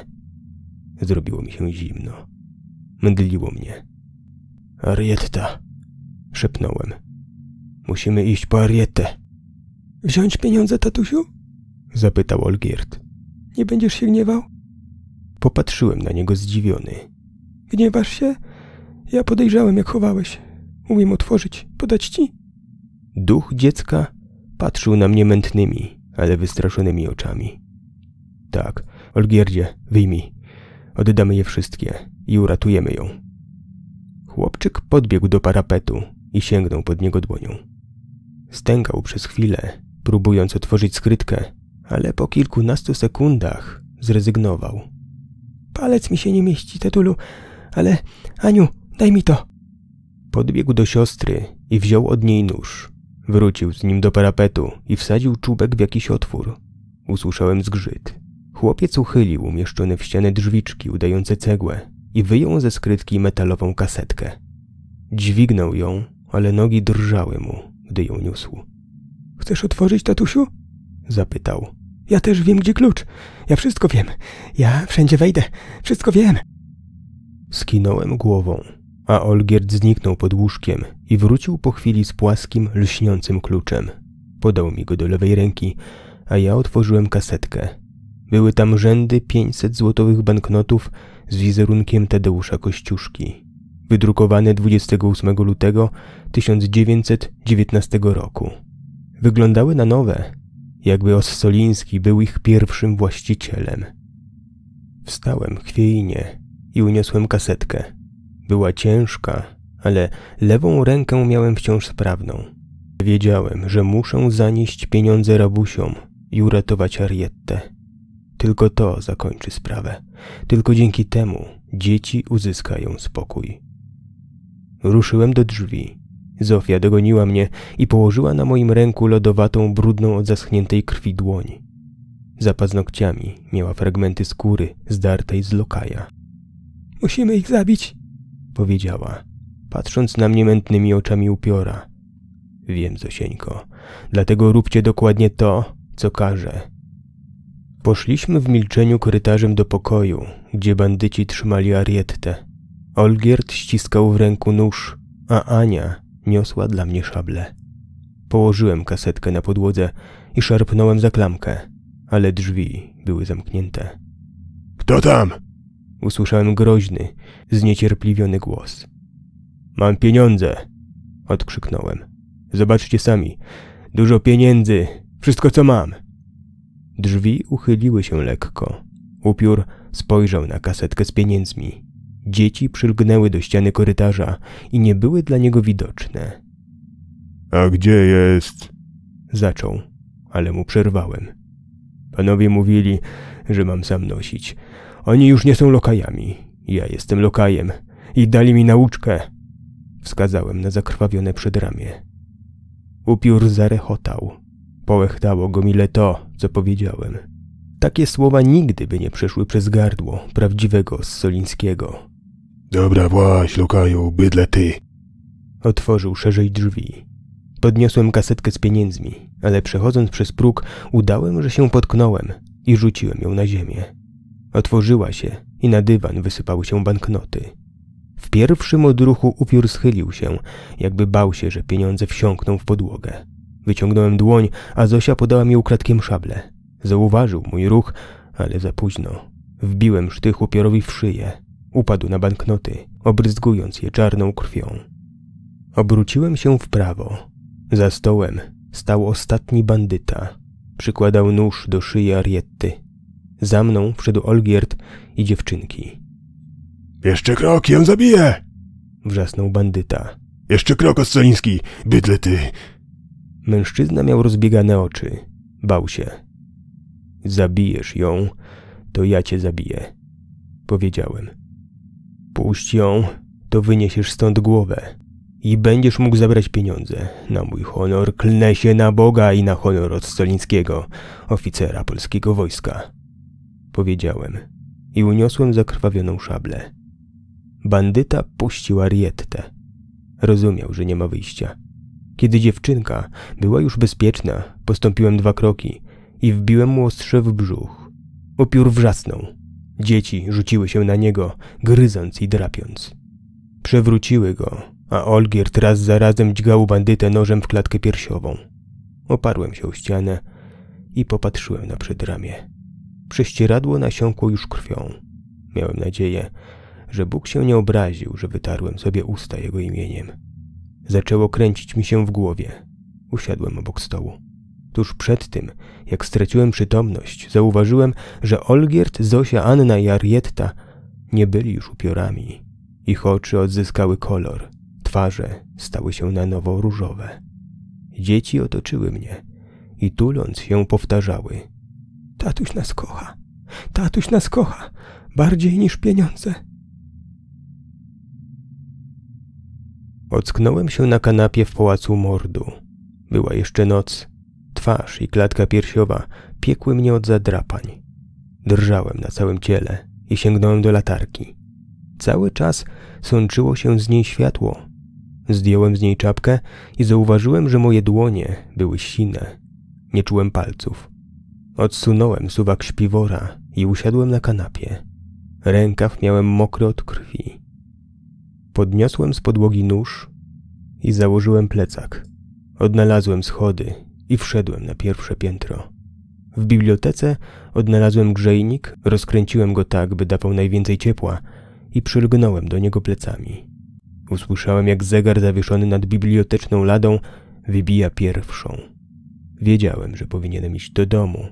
Zrobiło mi się zimno. Mdliło mnie. Arietta, szepnąłem. Musimy iść po Arietę. Wziąć pieniądze, tatusiu? Zapytał Olgierd. Nie będziesz się gniewał? Popatrzyłem na niego zdziwiony. Gniewasz się? Ja podejrzałem, jak chowałeś. Umiem otworzyć. Podać ci? Duch dziecka patrzył na mnie mętnymi, ale wystraszonymi oczami. Tak, Olgierdzie, wyjmij. Oddamy je wszystkie i uratujemy ją. Chłopczyk podbiegł do parapetu i sięgnął pod niego dłonią. Stękał przez chwilę, próbując otworzyć skrytkę, ale po kilkunastu sekundach zrezygnował. Palec mi się nie mieści, Tetulu, ale Aniu, daj mi to. Podbiegł do siostry i wziął od niej nóż. Wrócił z nim do parapetu i wsadził czubek w jakiś otwór. Usłyszałem zgrzyt. Chłopiec uchylił umieszczone w ścianę drzwiczki udające cegłę i wyjął ze skrytki metalową kasetkę. Dźwignął ją, ale nogi drżały mu, gdy ją niósł. Chcesz otworzyć, tatusiu? zapytał. Ja też wiem, gdzie klucz. Ja wszystko wiem. Ja wszędzie wejdę. Wszystko wiem. Skinąłem głową a Olgierd zniknął pod łóżkiem i wrócił po chwili z płaskim, lśniącym kluczem. Podał mi go do lewej ręki, a ja otworzyłem kasetkę. Były tam rzędy 500 złotowych banknotów z wizerunkiem Tadeusza Kościuszki, wydrukowane 28 lutego 1919 roku. Wyglądały na nowe, jakby Ossoliński był ich pierwszym właścicielem. Wstałem chwiejnie i uniosłem kasetkę. Była ciężka, ale lewą rękę miałem wciąż sprawną. Wiedziałem, że muszę zanieść pieniądze rabusiom i uratować Ariettę. Tylko to zakończy sprawę. Tylko dzięki temu dzieci uzyskają spokój. Ruszyłem do drzwi. Zofia dogoniła mnie i położyła na moim ręku lodowatą, brudną od zaschniętej krwi dłoń. Za paznokciami miała fragmenty skóry zdartej z lokaja. Musimy ich zabić, powiedziała, patrząc na mnie mętnymi oczami upiora. Wiem, Zosieńko, dlatego róbcie dokładnie to, co każę. Poszliśmy w milczeniu korytarzem do pokoju, gdzie bandyci trzymali Arietę. Olgierd ściskał w ręku nóż, a Ania niosła dla mnie szable. Położyłem kasetkę na podłodze i szarpnąłem za klamkę, ale drzwi były zamknięte. Kto tam? Usłyszałem groźny, zniecierpliwiony głos. Mam pieniądze! odkrzyknąłem. Zobaczcie sami. Dużo pieniędzy! Wszystko co mam! Drzwi uchyliły się lekko. Upiór spojrzał na kasetkę z pieniędzmi. Dzieci przylgnęły do ściany korytarza i nie były dla niego widoczne. A gdzie jest? Zaczął, ale mu przerwałem. Panowie mówili, że mam sam nosić. Oni już nie są lokajami. Ja jestem lokajem i dali mi nauczkę. Wskazałem na zakrwawione przedramię. Upiór zarechotał. Połechtało go mile to, co powiedziałem. Takie słowa nigdy by nie przeszły przez gardło prawdziwego Solińskiego. Dobra, właś, lokaju, bydle ty. Otworzył szerzej drzwi. Podniosłem kasetkę z pieniędzmi, ale przechodząc przez próg udałem, że się potknąłem i rzuciłem ją na ziemię. Otworzyła się i na dywan wysypały się banknoty. W pierwszym odruchu upiór schylił się, jakby bał się, że pieniądze wsiąkną w podłogę. Wyciągnąłem dłoń, a Zosia podała mi ukradkiem szable. Zauważył mój ruch, ale za późno. Wbiłem sztych upiorowi w szyję. Upadł na banknoty, obryzgując je czarną krwią. Obróciłem się w prawo. Za stołem stał ostatni bandyta. Przykładał nóż do szyi Arietty. Za mną wszedł Olgierd i dziewczynki. Jeszcze krok, ją zabiję! Wrzasnął bandyta. Jeszcze krok, Ostrzeliński! Bydle ty! Mężczyzna miał rozbiegane oczy. Bał się. Zabijesz ją, to ja cię zabiję. Powiedziałem. Puść ją, to wyniesiesz stąd głowę. I będziesz mógł zabrać pieniądze. Na mój honor klnę się na Boga i na honor Odstolińskiego, oficera polskiego wojska powiedziałem i uniosłem zakrwawioną szablę. Bandyta puściła Riettę. Rozumiał, że nie ma wyjścia. Kiedy dziewczynka była już bezpieczna, postąpiłem dwa kroki i wbiłem mu ostrze w brzuch. Upiór wrzasnął. Dzieci rzuciły się na niego, gryząc i drapiąc. Przewróciły go, a Olgierd raz za razem dźgał bandytę nożem w klatkę piersiową. Oparłem się o ścianę i popatrzyłem na przedramię. Prześcieradło nasiąkło już krwią. Miałem nadzieję, że Bóg się nie obraził, że wytarłem sobie usta jego imieniem. Zaczęło kręcić mi się w głowie. Usiadłem obok stołu. Tuż przed tym, jak straciłem przytomność, zauważyłem, że Olgierd, Zosia, Anna i Arietta nie byli już upiorami. Ich oczy odzyskały kolor, twarze stały się na nowo różowe. Dzieci otoczyły mnie i tuląc się powtarzały – Tatuś nas kocha. Tatuś nas kocha. Bardziej niż pieniądze. Ocknąłem się na kanapie w pałacu mordu. Była jeszcze noc. Twarz i klatka piersiowa piekły mnie od zadrapań. Drżałem na całym ciele i sięgnąłem do latarki. Cały czas sączyło się z niej światło. Zdjąłem z niej czapkę i zauważyłem, że moje dłonie były sine. Nie czułem palców. Odsunąłem suwak śpiwora i usiadłem na kanapie. Rękaw miałem mokry od krwi. Podniosłem z podłogi nóż i założyłem plecak. Odnalazłem schody i wszedłem na pierwsze piętro. W bibliotece odnalazłem grzejnik, rozkręciłem go tak, by dawał najwięcej ciepła i przylgnąłem do niego plecami. Usłyszałem, jak zegar zawieszony nad biblioteczną ladą wybija pierwszą. Wiedziałem, że powinienem iść do domu –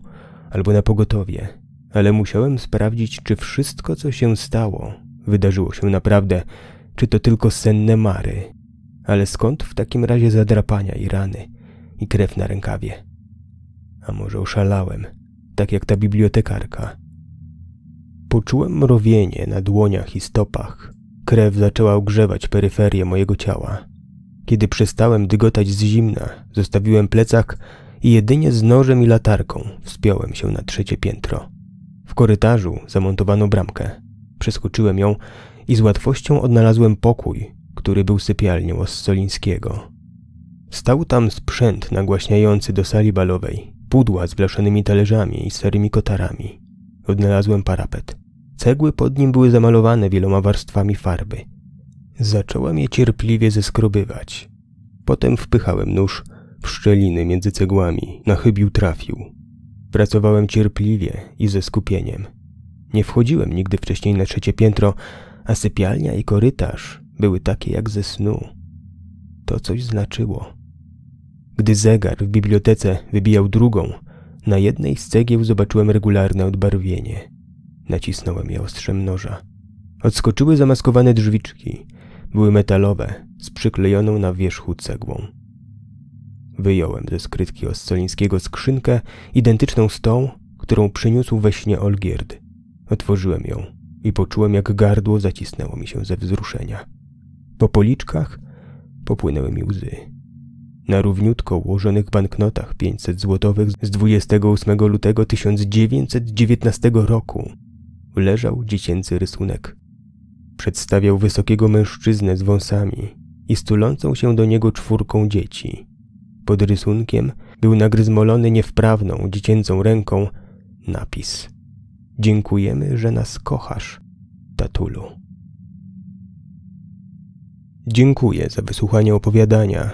albo na pogotowie, ale musiałem sprawdzić, czy wszystko, co się stało, wydarzyło się naprawdę, czy to tylko senne mary. Ale skąd w takim razie zadrapania i rany i krew na rękawie? A może oszalałem, tak jak ta bibliotekarka? Poczułem mrowienie na dłoniach i stopach. Krew zaczęła ogrzewać peryferię mojego ciała. Kiedy przestałem dygotać z zimna, zostawiłem plecak i jedynie z nożem i latarką wspiąłem się na trzecie piętro. W korytarzu zamontowano bramkę. Przeskoczyłem ją i z łatwością odnalazłem pokój, który był sypialnią Ossolińskiego. Stał tam sprzęt nagłaśniający do sali balowej, pudła z blaszanymi talerzami i starymi kotarami. Odnalazłem parapet. Cegły pod nim były zamalowane wieloma warstwami farby. Zacząłem je cierpliwie zeskrobywać. Potem wpychałem nóż – szczeliny między cegłami, na chybił trafił. Pracowałem cierpliwie i ze skupieniem. Nie wchodziłem nigdy wcześniej na trzecie piętro, a sypialnia i korytarz były takie jak ze snu. To coś znaczyło. Gdy zegar w bibliotece wybijał drugą, na jednej z cegieł zobaczyłem regularne odbarwienie. Nacisnąłem je ostrzem noża. Odskoczyły zamaskowane drzwiczki. Były metalowe, z przyklejoną na wierzchu cegłą. Wyjąłem ze skrytki Ossolińskiego skrzynkę identyczną z tą, którą przyniósł we śnie Olgierd. Otworzyłem ją i poczułem, jak gardło zacisnęło mi się ze wzruszenia. Po policzkach popłynęły mi łzy. Na równiutko ułożonych banknotach 500 złotowych z 28 lutego 1919 roku leżał dziecięcy rysunek. Przedstawiał wysokiego mężczyznę z wąsami i stulącą się do niego czwórką dzieci. Pod rysunkiem był nagryzmolony niewprawną, dziecięcą ręką napis. Dziękujemy, że nas kochasz, tatulu. Dziękuję za wysłuchanie opowiadania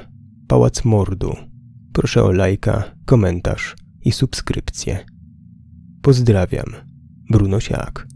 Pałac Mordu. Proszę o lajka, komentarz i subskrypcję. Pozdrawiam. Bruno Siak.